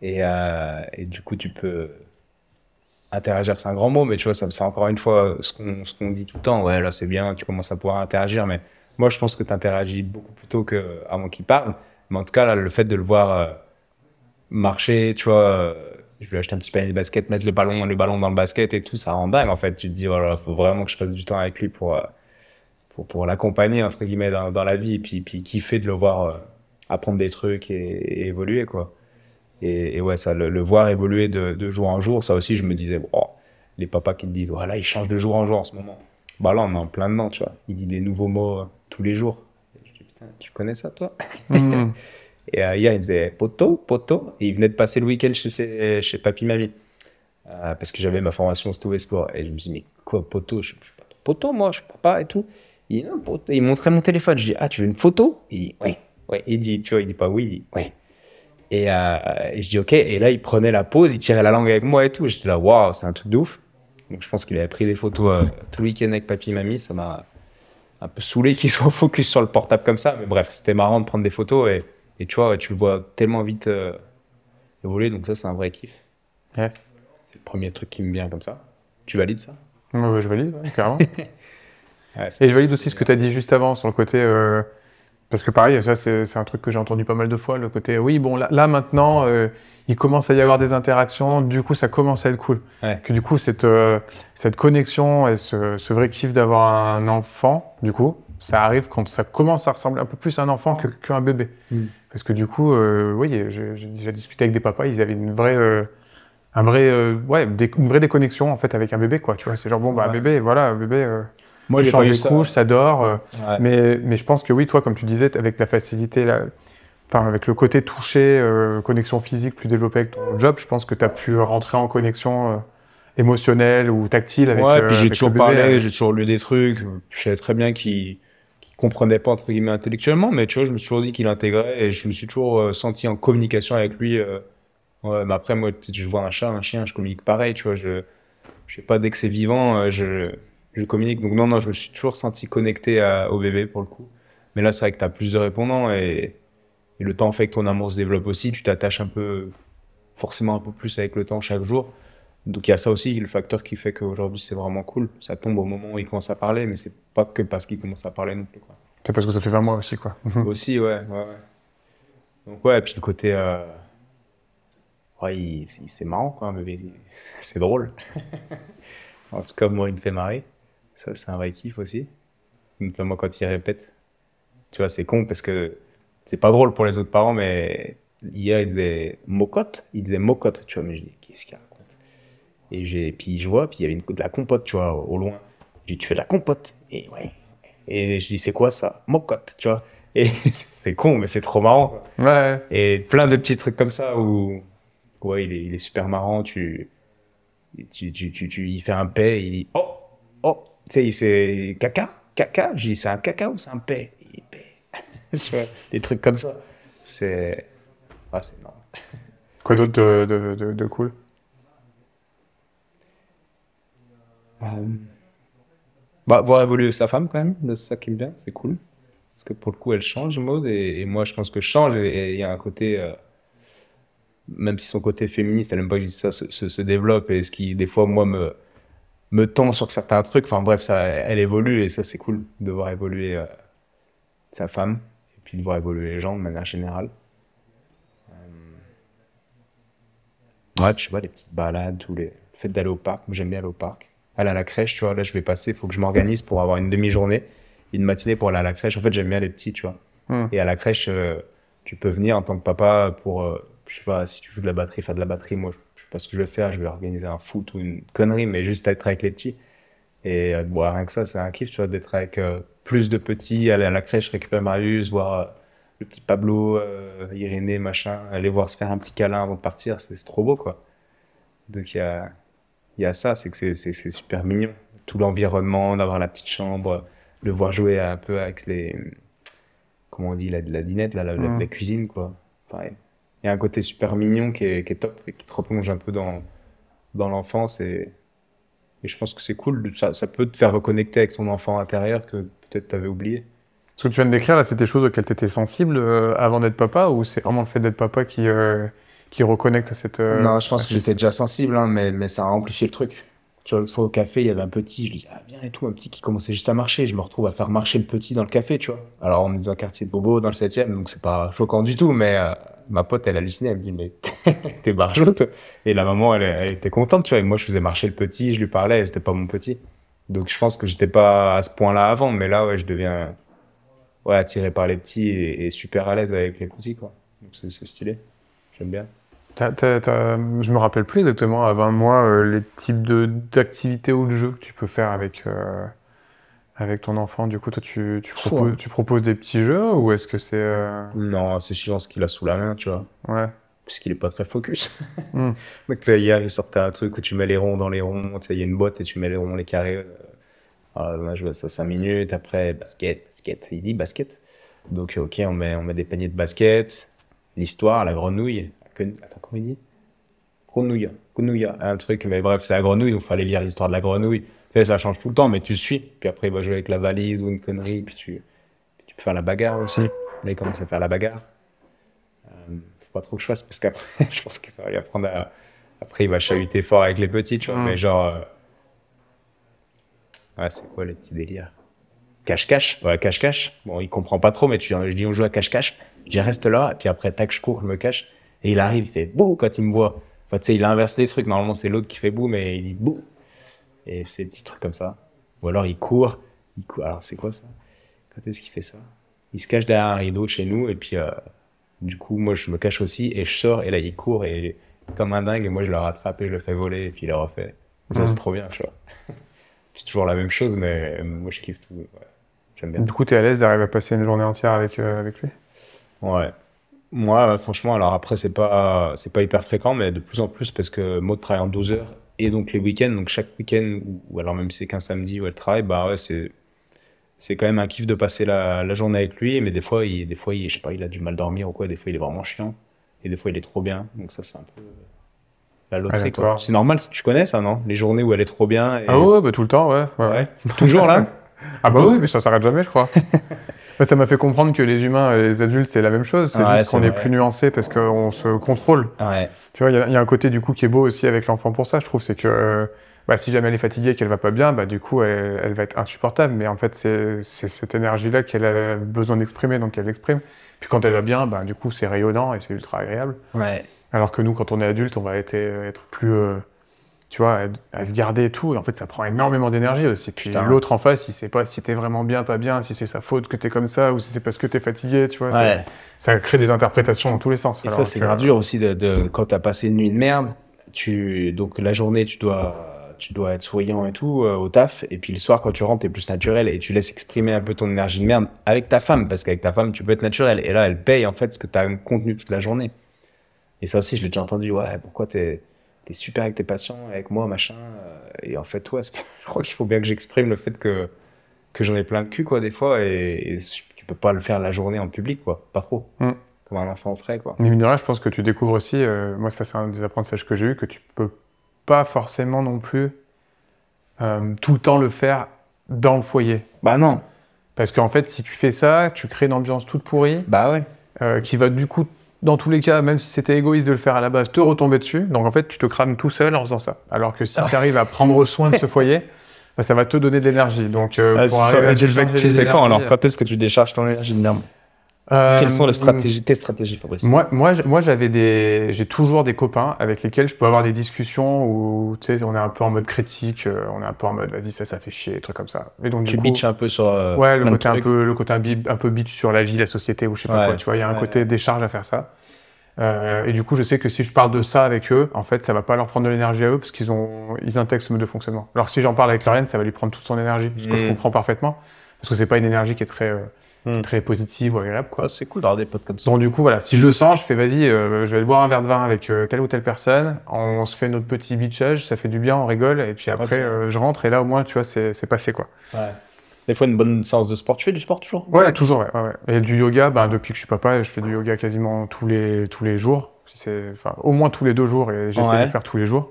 Et, euh, et, du coup, tu peux interagir, c'est un grand mot, mais tu vois, ça c'est encore une fois ce qu'on dit tout le temps. Ouais, là, c'est bien, tu commences à pouvoir interagir, mais moi, je pense que tu interagis beaucoup plus tôt qu'avant qu'il parle. Mais en tout cas, là, le fait de le voir euh, marcher, tu vois, euh, je lui acheter un petit panier de basket, mettre le ballon, le ballon dans le basket et tout, ça rend dingue en fait. Tu te dis, voilà, oh faut vraiment que je passe du temps avec lui pour, euh, pour, l'accompagner, entre guillemets, dans, la vie, et puis, puis kiffer de le voir euh, apprendre des trucs et, évoluer, quoi. Et, ouais, ça, le, voir évoluer de, jour en jour, ça aussi, je me disais, les papas qui te disent, voilà, il change de jour en jour en ce moment. Bah là, on est en plein dedans, tu vois. Il dit des nouveaux mots tous les jours. je dis, putain, tu connais ça, toi mmh. Et euh, hier, il me disait poteau, poto Et il venait de passer le week-end chez, chez papy, mamie. Euh, parce que j'avais ma formation Stove et Sport. Et je me suis dit, mais quoi, poto Je suis pas poteau, moi, je suis papa et tout. Il, montrait mon téléphone. Je dis, ah, tu veux une photo Il dit, oui. Il dit, tu vois, il dit pas oui, il dit, oui. Euh, et, je dis, ok. Et là, il prenait la pause, il tirait la langue avec moi et tout. J'étais là, waouh, c'est un truc de ouf. Donc, je pense qu'il avait pris des photos tout le week-end avec papy, mamie. Ça m'a un peu saoulé qu'il soit focus sur le portable comme ça. Mais bref, c'était marrant de prendre des photos et et tu vois, tu le vois tellement vite euh, évoluer, donc ça, c'est un vrai kiff. C'est le premier truc qui me vient comme ça. Tu valides ça ouais, Je valide, carrément. et je valide aussi ce que tu as dit juste avant sur le côté. Euh, parce que pareil, ça, c'est un truc que j'ai entendu pas mal de fois, le côté oui, bon, là, là maintenant, euh, il commence à y avoir des interactions, du coup, ça commence à être cool. Que du coup, cette, cette connexion et ce, vrai kiff d'avoir un enfant, du coup, ça arrive quand ça commence à ressembler un peu plus à un enfant qu'un bébé. Hmm. Parce que du coup, euh, oui, j'ai déjà discuté avec des papas, ils avaient une vraie, euh, un vrai, euh, ouais, des, une vraie déconnexion en fait avec un bébé, quoi. Tu vois, c'est genre bon, bah bébé, voilà, un bébé. Moi, j'ai change les couches, ça, dort. Mais, mais je pense que oui, toi, comme tu disais, avec la facilité, enfin avec le côté touché, connexion physique plus développée avec ton job, je pense que tu as pu rentrer en connexion émotionnelle ou tactile avec. Ouais, puis j'ai toujours parlé, hein. j'ai toujours lu des trucs. Je savais très bien qu'il comprenais pas entre guillemets intellectuellement, mais tu vois, je me suis toujours dit qu'il intégrait et je me suis toujours euh, senti en communication avec lui. Euh, mais après, moi, je vois un chat, un chien, je communique pareil, tu vois, je, je sais pas, dès que c'est vivant, euh, je, je communique. Donc non, non, je me suis toujours senti connecté au bébé pour le coup. Mais là, c'est vrai que tu as plus de répondants et, et le temps fait que ton amour se développe aussi, tu t'attaches un peu, forcément un peu plus avec le temps chaque jour. Donc il y a ça aussi, le facteur qui fait qu'aujourd'hui c'est vraiment cool. Ça tombe au moment où il commence à parler, mais c'est pas que parce qu'il commence à parler non plus. C'est parce que ça fait 20 mois aussi, quoi. aussi, ouais, Donc ouais, et puis le côté... Euh... c'est marrant, quoi, mais c'est drôle. en tout cas, moi, il me fait marrer. Ça, c'est un vrai kiff aussi. notamment quand il répète, tu vois, c'est con parce que c'est pas drôle pour les autres parents, mais hier, il disait mocotte, il disait mocotte, tu vois, mais je dis, qu'est-ce qu'il y a et j'ai, puis je vois, puis il y avait une, de la compote, tu vois, au, loin. loin. lui dis, tu fais de la compote Et ouais. Et je dis, c'est quoi ça Mocotte, tu vois. Et c'est con, mais c'est trop marrant. Ouais. Et plein de petits trucs comme ça où, ouais, il est, il est super marrant. Tu, tu, tu, tu, il fait un paix, il dit, oh, oh, tu sais, c'est caca, caca. Je dis, c'est un caca ou c'est un paix Il paix. tu vois, des trucs comme ça. C'est, ah, c'est énorme. Quoi d'autre de, de cool Euh, bah, voir évoluer sa femme quand même, c'est ça qui me vient, c'est cool. Parce que pour le coup, elle change, mode et, moi je pense que je change, et il y a un côté, euh, même si son côté féministe, elle aime pas que je dise ça, se, développe, et ce qui des fois, moi, me, me tend sur certains trucs, enfin bref, ça, elle évolue, et ça c'est cool de voir évoluer euh, sa femme, et puis de voir évoluer les gens de manière générale. Ouais, je sais pas, les petites balades, ou les... le fait d'aller au parc, j'aime bien aller au parc aller à la crèche, tu vois, là je vais passer, il faut que je m'organise pour avoir une demi-journée, une matinée pour aller à la crèche. En fait, j'aime bien les petits, tu vois. Hmm. Et à la crèche, euh, tu peux venir en tant que papa pour, euh, je sais pas, si tu joues de la batterie, faire de la batterie. Moi, je, sais pas ce que je vais faire, je vais organiser un foot ou une connerie, mais juste être avec les petits. Et euh, boire rien que ça, c'est un kiff, tu vois, d'être avec plus de petits, aller à la crèche, récupérer Marius, voir le petit Pablo, Irénée, machin, aller voir se faire un petit câlin avant de partir, c'est trop beau, quoi. Donc, il y a il y a ça, c'est que c'est super mignon. Tout l'environnement, d'avoir la petite chambre, le voir jouer un peu avec les. Comment on dit, la, la dinette, mm. la, cuisine, quoi. Enfin, il y a un côté super mignon qui est, top et qui te replonge un peu dans, dans l'enfance et, et, je pense que c'est cool. Ça, ça, peut te faire reconnecter avec ton enfant intérieur que peut-être tu avais oublié. Ce que tu viens de décrire là, c'était des choses auxquelles tu étais sensible euh, avant d'être papa ou c'est vraiment le fait d'être papa qui. Euh, qui reconnecte à cette. Euh, non, je pense que j'étais déjà sensible, hein, mais, mais ça a amplifié le truc. Tu vois, soit fois au café, il y avait un petit, je lui dis, ah, viens et tout, un petit qui commençait juste à marcher. Je me retrouve à faire marcher le petit dans le café, tu vois. Alors, on est dans un quartier de Bobo, dans le 7 e donc c'est pas choquant du tout, mais euh, ma pote, elle hallucinait. Elle me dit, mais t'es barjote. Et la maman, elle, était contente, tu vois. Et moi, je faisais marcher le petit, je lui parlais, c'était pas mon petit. Donc, je pense que j'étais pas à ce point-là avant, mais là, ouais, je deviens, ouais, attiré par les petits et, et super à l'aise avec les petits, quoi. Donc, c'est stylé. J'aime bien. Je ne je me rappelle plus exactement avant moi mois euh, les types d'activités ou de jeux que tu peux faire avec, euh, avec ton enfant. Du coup, toi, tu, hein. tu, proposes, des petits jeux ou est-ce que c'est. Euh, non, c'est suivant ce qu'il a sous la main, tu vois. Ouais. Parce qu'il est pas très focus. Hmm. Donc là, hier, il sortait un truc où tu mets les ronds dans les ronds. il y a une boîte et tu mets les ronds, les carrés. Ah, je vois ça 5 minutes. Après, basket, basket. Il dit basket. Donc, ok, on met, on met des paniers de basket. L'histoire, la grenouille. Attends, comment il dit Grenouille. Grenouille. Un truc, mais bref, c'est la grenouille, il fallait lire l'histoire de la grenouille. Tu sais, ça change tout le temps, mais tu suis. Puis après, il va jouer avec la valise ou une connerie, puis tu, tu peux faire la bagarre aussi. Là, il commence à faire la bagarre. Euh, faut pas trop que je fasse, parce qu'après, je pense qu'il va lui apprendre à. Après, il va chahuter fort avec les petits, tu vois, mmh. mais genre. Euh, ouais, c'est quoi le petit délire Cache-cache Ouais, cache-cache. Bon, il comprend pas trop, mais tu, je dis, on joue à cache-cache. Je dis, reste là, puis après, tac, je cours, je me cache. Et il arrive, il fait bouh quand il me voit. Enfin, tu sais, il inverse les trucs. Normalement, c'est l'autre qui fait bouh, mais il dit bouh. Et c'est des petits trucs comme ça. Ou alors, il court. Il court. Alors, c'est quoi ça Quand est-ce qu'il fait ça Il se cache derrière un rideau chez nous, et puis, euh, du coup, moi, je me cache aussi, et je sors, et là, il court, et comme un dingue, et moi, je le rattrape, et je le fais voler, et puis il le refait. ça, c'est mmh. trop bien, tu vois. c'est toujours la même chose, mais euh, moi, je kiffe tout. J'aime bien. Du coup, tu es à l'aise d'arriver à passer une journée entière avec, euh, avec lui Ouais. Moi, franchement, alors après, c'est pas, c'est pas hyper fréquent, mais de plus en plus, parce que Maud travaille en 12 heures et donc les week-ends, donc chaque week-end, ou, alors même si c'est qu'un samedi où elle travaille, bah ouais, c'est, c'est quand même un kiff de passer la, journée avec lui, mais des fois, il, des fois je sais pas, il a du mal dormir ou quoi, des fois il est vraiment chiant, et des fois il est trop bien, donc ça c'est un peu la ah, loterie. quoi. c'est normal, tu connais ça, non Les journées où elle est trop bien. Ah ouais, bah, tout le temps, ouais. Toujours là Ah bah oui, mais ça s'arrête jamais, je crois. ça m'a fait comprendre que les humains et les adultes, c'est la même chose. C'est juste qu'on est plus nuancé parce qu'on se contrôle. Ouais. Tu vois, il y, a un côté du coup qui est beau aussi avec l'enfant pour ça, je trouve. C'est que euh, bah, si jamais elle est fatiguée et qu'elle va pas bien, bah, du coup, elle, va être insupportable. Mais en fait, c'est cette énergie-là qu'elle a besoin d'exprimer, donc elle l'exprime. Puis quand elle va bien, bah, du coup, c'est rayonnant et c'est ultra agréable. Ouais. Alors que nous, quand on est adulte, on va être, être plus. Euh, tu vois, à se garder et tout. Et en fait, ça prend énormément d'énergie aussi. Puis l'autre en face, il sait pas si t'es vraiment bien, pas bien, si c'est sa faute que t'es comme ça ou si c'est parce que t'es fatigué, tu vois. Ça crée des interprétations dans tous les sens. Et ça, c'est grave dur aussi de, quand t'as passé une nuit de merde. Tu, donc la journée, tu dois, tu dois être souriant et tout euh, au taf. Et puis le soir, quand tu rentres, t'es plus naturel et tu laisses exprimer un peu ton énergie de merde avec ta femme parce qu'avec ta femme, tu peux être naturel. Et là, elle paye en fait ce que t'as contenu toute la journée. Et ça aussi, je l'ai déjà entendu. Ouais, pourquoi t'es t'es super avec tes patients, avec moi, machin. Euh, et en fait, toi, je crois qu'il faut bien que j'exprime le fait que, que j'en ai plein le cul, quoi, des fois, et, tu peux pas le faire la journée en public, quoi, pas trop. Mm. Comme un enfant frais, quoi. Mais mine je pense que tu découvres aussi, euh, moi, ça, c'est un des apprentissages que j'ai eu, que tu peux pas forcément non plus euh, tout le temps le faire dans le foyer. Bah non. Parce qu'en fait, si tu fais ça, tu crées une ambiance toute pourrie. Bah ouais. qui va du coup dans tous les cas, même si c'était égoïste de le faire à la base, te retomber dessus. Donc en fait, tu te crames tout seul en faisant ça. Alors que si ah. tu arrives à prendre soin de ce foyer, bah, ça va te donner de l'énergie. Donc euh, ah, pour arriver à euh. quand alors Peut-être que tu décharges ton énergie de euh, Quelles sont les hmm. stratégies, tes stratégies, Fabrice Moi, moi, moi j'avais des, j'ai toujours des copains avec lesquels je peux avoir des discussions où tu sais, on est un peu en mode critique, euh, on est un peu en mode vas-y ça, ça fait chier, trucs comme ça. Et donc tu coup, bitches un peu sur. Euh, ouais, le côté un peu, le côté un, peu bitch sur la vie, la société ou je sais pas quoi. Tu vois, il y a un côté côté décharge à faire ça. Euh, et du coup, je sais que si je parle de ça avec eux, en fait, ça va pas leur prendre de l'énergie à eux parce qu'ils ont, ils un texte mode de fonctionnement. Alors si j'en parle avec Lauriane, ça va lui prendre toute son énergie, ce que je hmm. comprends parfaitement, parce que c'est pas une énergie qui est très Hmm. très positive ou agréable. Quoi. Ah, c'est cool d'avoir des potes comme ça. Donc du coup, voilà, si je le sens, je fais vas-y, euh, je vais boire un verre de vin avec euh, telle ou telle personne, on, se fait notre petit beachage, ça fait du bien, on rigole, et puis après, euh, je rentre, et là, au moins, tu vois, c'est, c'est passé, quoi. Ouais. Des fois, une bonne séance de sport. Tu fais du sport toujours Ouais, toujours, ouais, Et du yoga, ben, depuis que je suis papa, je fais du yoga quasiment tous les, tous les jours. C'est, enfin, au moins tous les deux jours, et j'essaie de le faire tous les jours.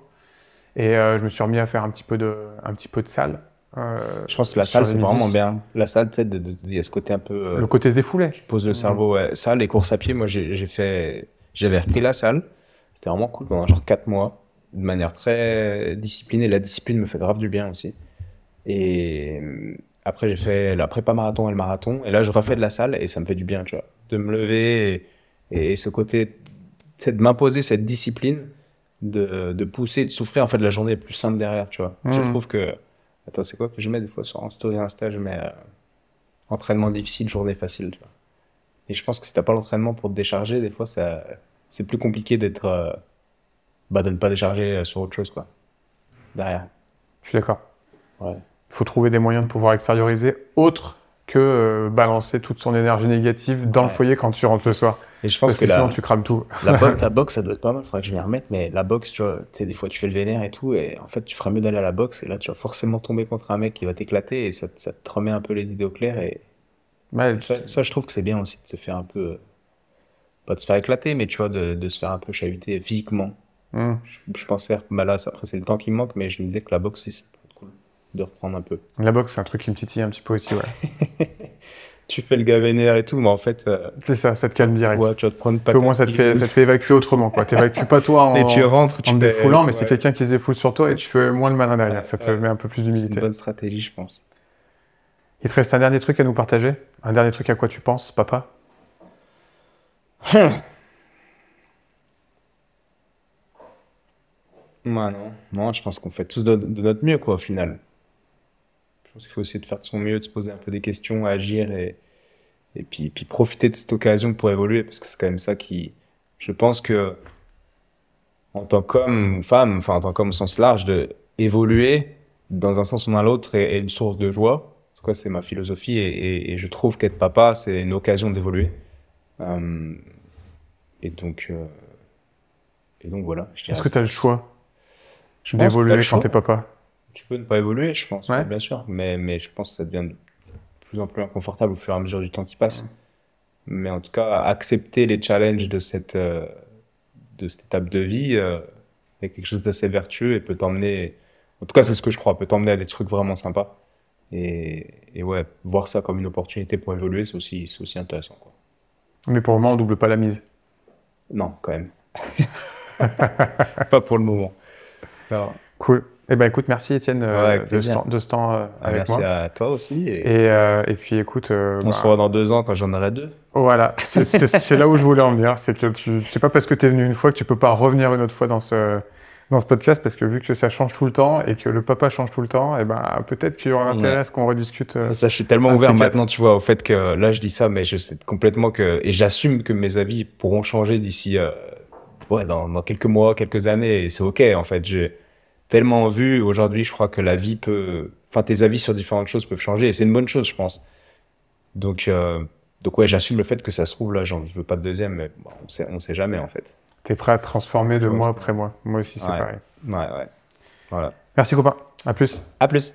Et je me suis remis à faire un petit peu de, un petit peu de salle. Euh, je pense que la salle, c'est vraiment bien. La salle, peut-être, il y a ce côté un peu. Euh, le côté des défoulé. Tu poses le cerveau, mmh. Ça, les courses à pied, moi, j'ai fait. J'avais repris la salle. C'était vraiment cool pendant genre 4 mois, de manière très disciplinée. La discipline me fait grave du bien aussi. Et euh, après, j'ai fait la prépa marathon et le marathon. Et là, je refais de la salle et ça me fait du bien, tu vois. De me lever et, ce côté, c'est de m'imposer cette discipline, de, pousser, de souffrir. En fait, la journée est plus simple derrière, tu vois. Je mmh. trouve que Attends, c'est quoi que je mets des fois sur un story Insta Je mets euh, entraînement difficile, journée facile. Tu vois. Et je pense que si t'as pas l'entraînement pour te décharger, des fois, ça, c'est plus compliqué d'être. Euh, bah, de ne pas décharger euh, sur autre chose, quoi. Derrière. Je suis d'accord. Ouais. Il faut trouver des moyens de pouvoir extérioriser autre que euh, balancer toute son énergie négative dans le foyer quand tu rentres le soir. Et je pense Parce que, sinon, tu crames tout. La, boxe, ça doit être pas mal, faudrait que je m'y remette, mais la boxe, tu vois, tu sais, des fois tu fais le vénère et tout, et en fait, tu feras mieux d'aller à la boxe, et là, tu vas forcément tomber contre un mec qui va t'éclater, et ça, ça, te remet un peu les idées au clair, et. ça, je trouve que c'est bien aussi de se faire un peu. Euh, pas de se faire éclater, mais tu vois, de, se faire un peu chahuter physiquement. Hmm. Je, pensais, bah là, après, c'est le temps qui manque, mais je me disais que la boxe, c'est de reprendre un peu. La boxe, c'est un truc qui me titille un petit peu aussi, ouais. tu fais le gars et tout, mais en fait. Euh, c'est ça, ça te calme direct. Ouais, tu vas te prendre pas. Au moins, ça te fait, ça fait évacuer autrement, quoi. T'évacues pas toi en. Et tu rentres, te défoulant, mais c'est quelqu'un qui se défoule sur toi et tu fais moins le malin derrière. ça te met un peu plus d'humilité. C'est une bonne stratégie, je pense. Il te reste un dernier truc à nous partager Un dernier truc à quoi tu penses, papa Moi, non. Non, je pense qu'on fait tous de notre mieux, quoi, au final. Je pense qu'il faut essayer de faire de son mieux, de se poser un peu des questions, agir et, et puis, puis profiter de cette occasion pour évoluer parce que c'est quand même ça qui. Je pense que en tant qu'homme ou femme, enfin en tant qu'homme au sens large, de évoluer dans un sens ou dans l'autre est, une source de joie. En tout cas, c'est ma philosophie et, je trouve qu'être papa, c'est une occasion d'évoluer. Euh, et donc, euh, et donc voilà. Est-ce que tu as le choix d'évoluer quand t'es papa tu peux ne pas évoluer, je pense, bien sûr. Mais, mais je pense que ça devient de plus en plus inconfortable au fur et à mesure du temps qui passe. Mais en tout cas, accepter les challenges de cette, euh, de cette étape de vie euh, est quelque chose d'assez vertueux et peut t'emmener, en tout cas, c'est ce que je crois, peut t'emmener à des trucs vraiment sympas. Et, et, ouais, voir ça comme une opportunité pour évoluer, c'est aussi, aussi intéressant. Quoi. Mais pour le moment, on double pas la mise Non, quand même. pas pour le moment. Alors, cool. Eh ben écoute, merci Étienne euh, de, ce temps, euh, ah, avec merci moi. Merci à toi aussi. Et, et, euh, puis écoute, on bah, se revoit dans deux ans quand j'en aurai deux. Voilà, c'est là où je voulais en venir, c'est que tu, c'est pas parce que tu es venu une fois que tu peux pas revenir une autre fois dans ce dans ce podcast parce que vu que ça change tout le temps et que le papa change tout le temps, et eh ben peut-être qu'il y aura intérêt à ce qu'on rediscute. ça, je suis tellement ouvert maintenant, tu vois, au fait que là, je dis ça, mais je sais complètement que et j'assume que mes avis pourront changer d'ici, ouais, dans, quelques mois, quelques années, et c'est ok en fait. j'ai tellement vu. Aujourd'hui, je crois que la vie peut, enfin, tes avis sur différentes choses peuvent changer et c'est une bonne chose, je pense. Donc, euh, donc ouais, j'assume le fait que ça se trouve là, j'en veux pas de deuxième, mais on sait, sait jamais en fait. T'es prêt à transformer de moi après moi Moi aussi, c'est pareil. Ouais, ouais. Voilà. Merci copain. À plus. À plus.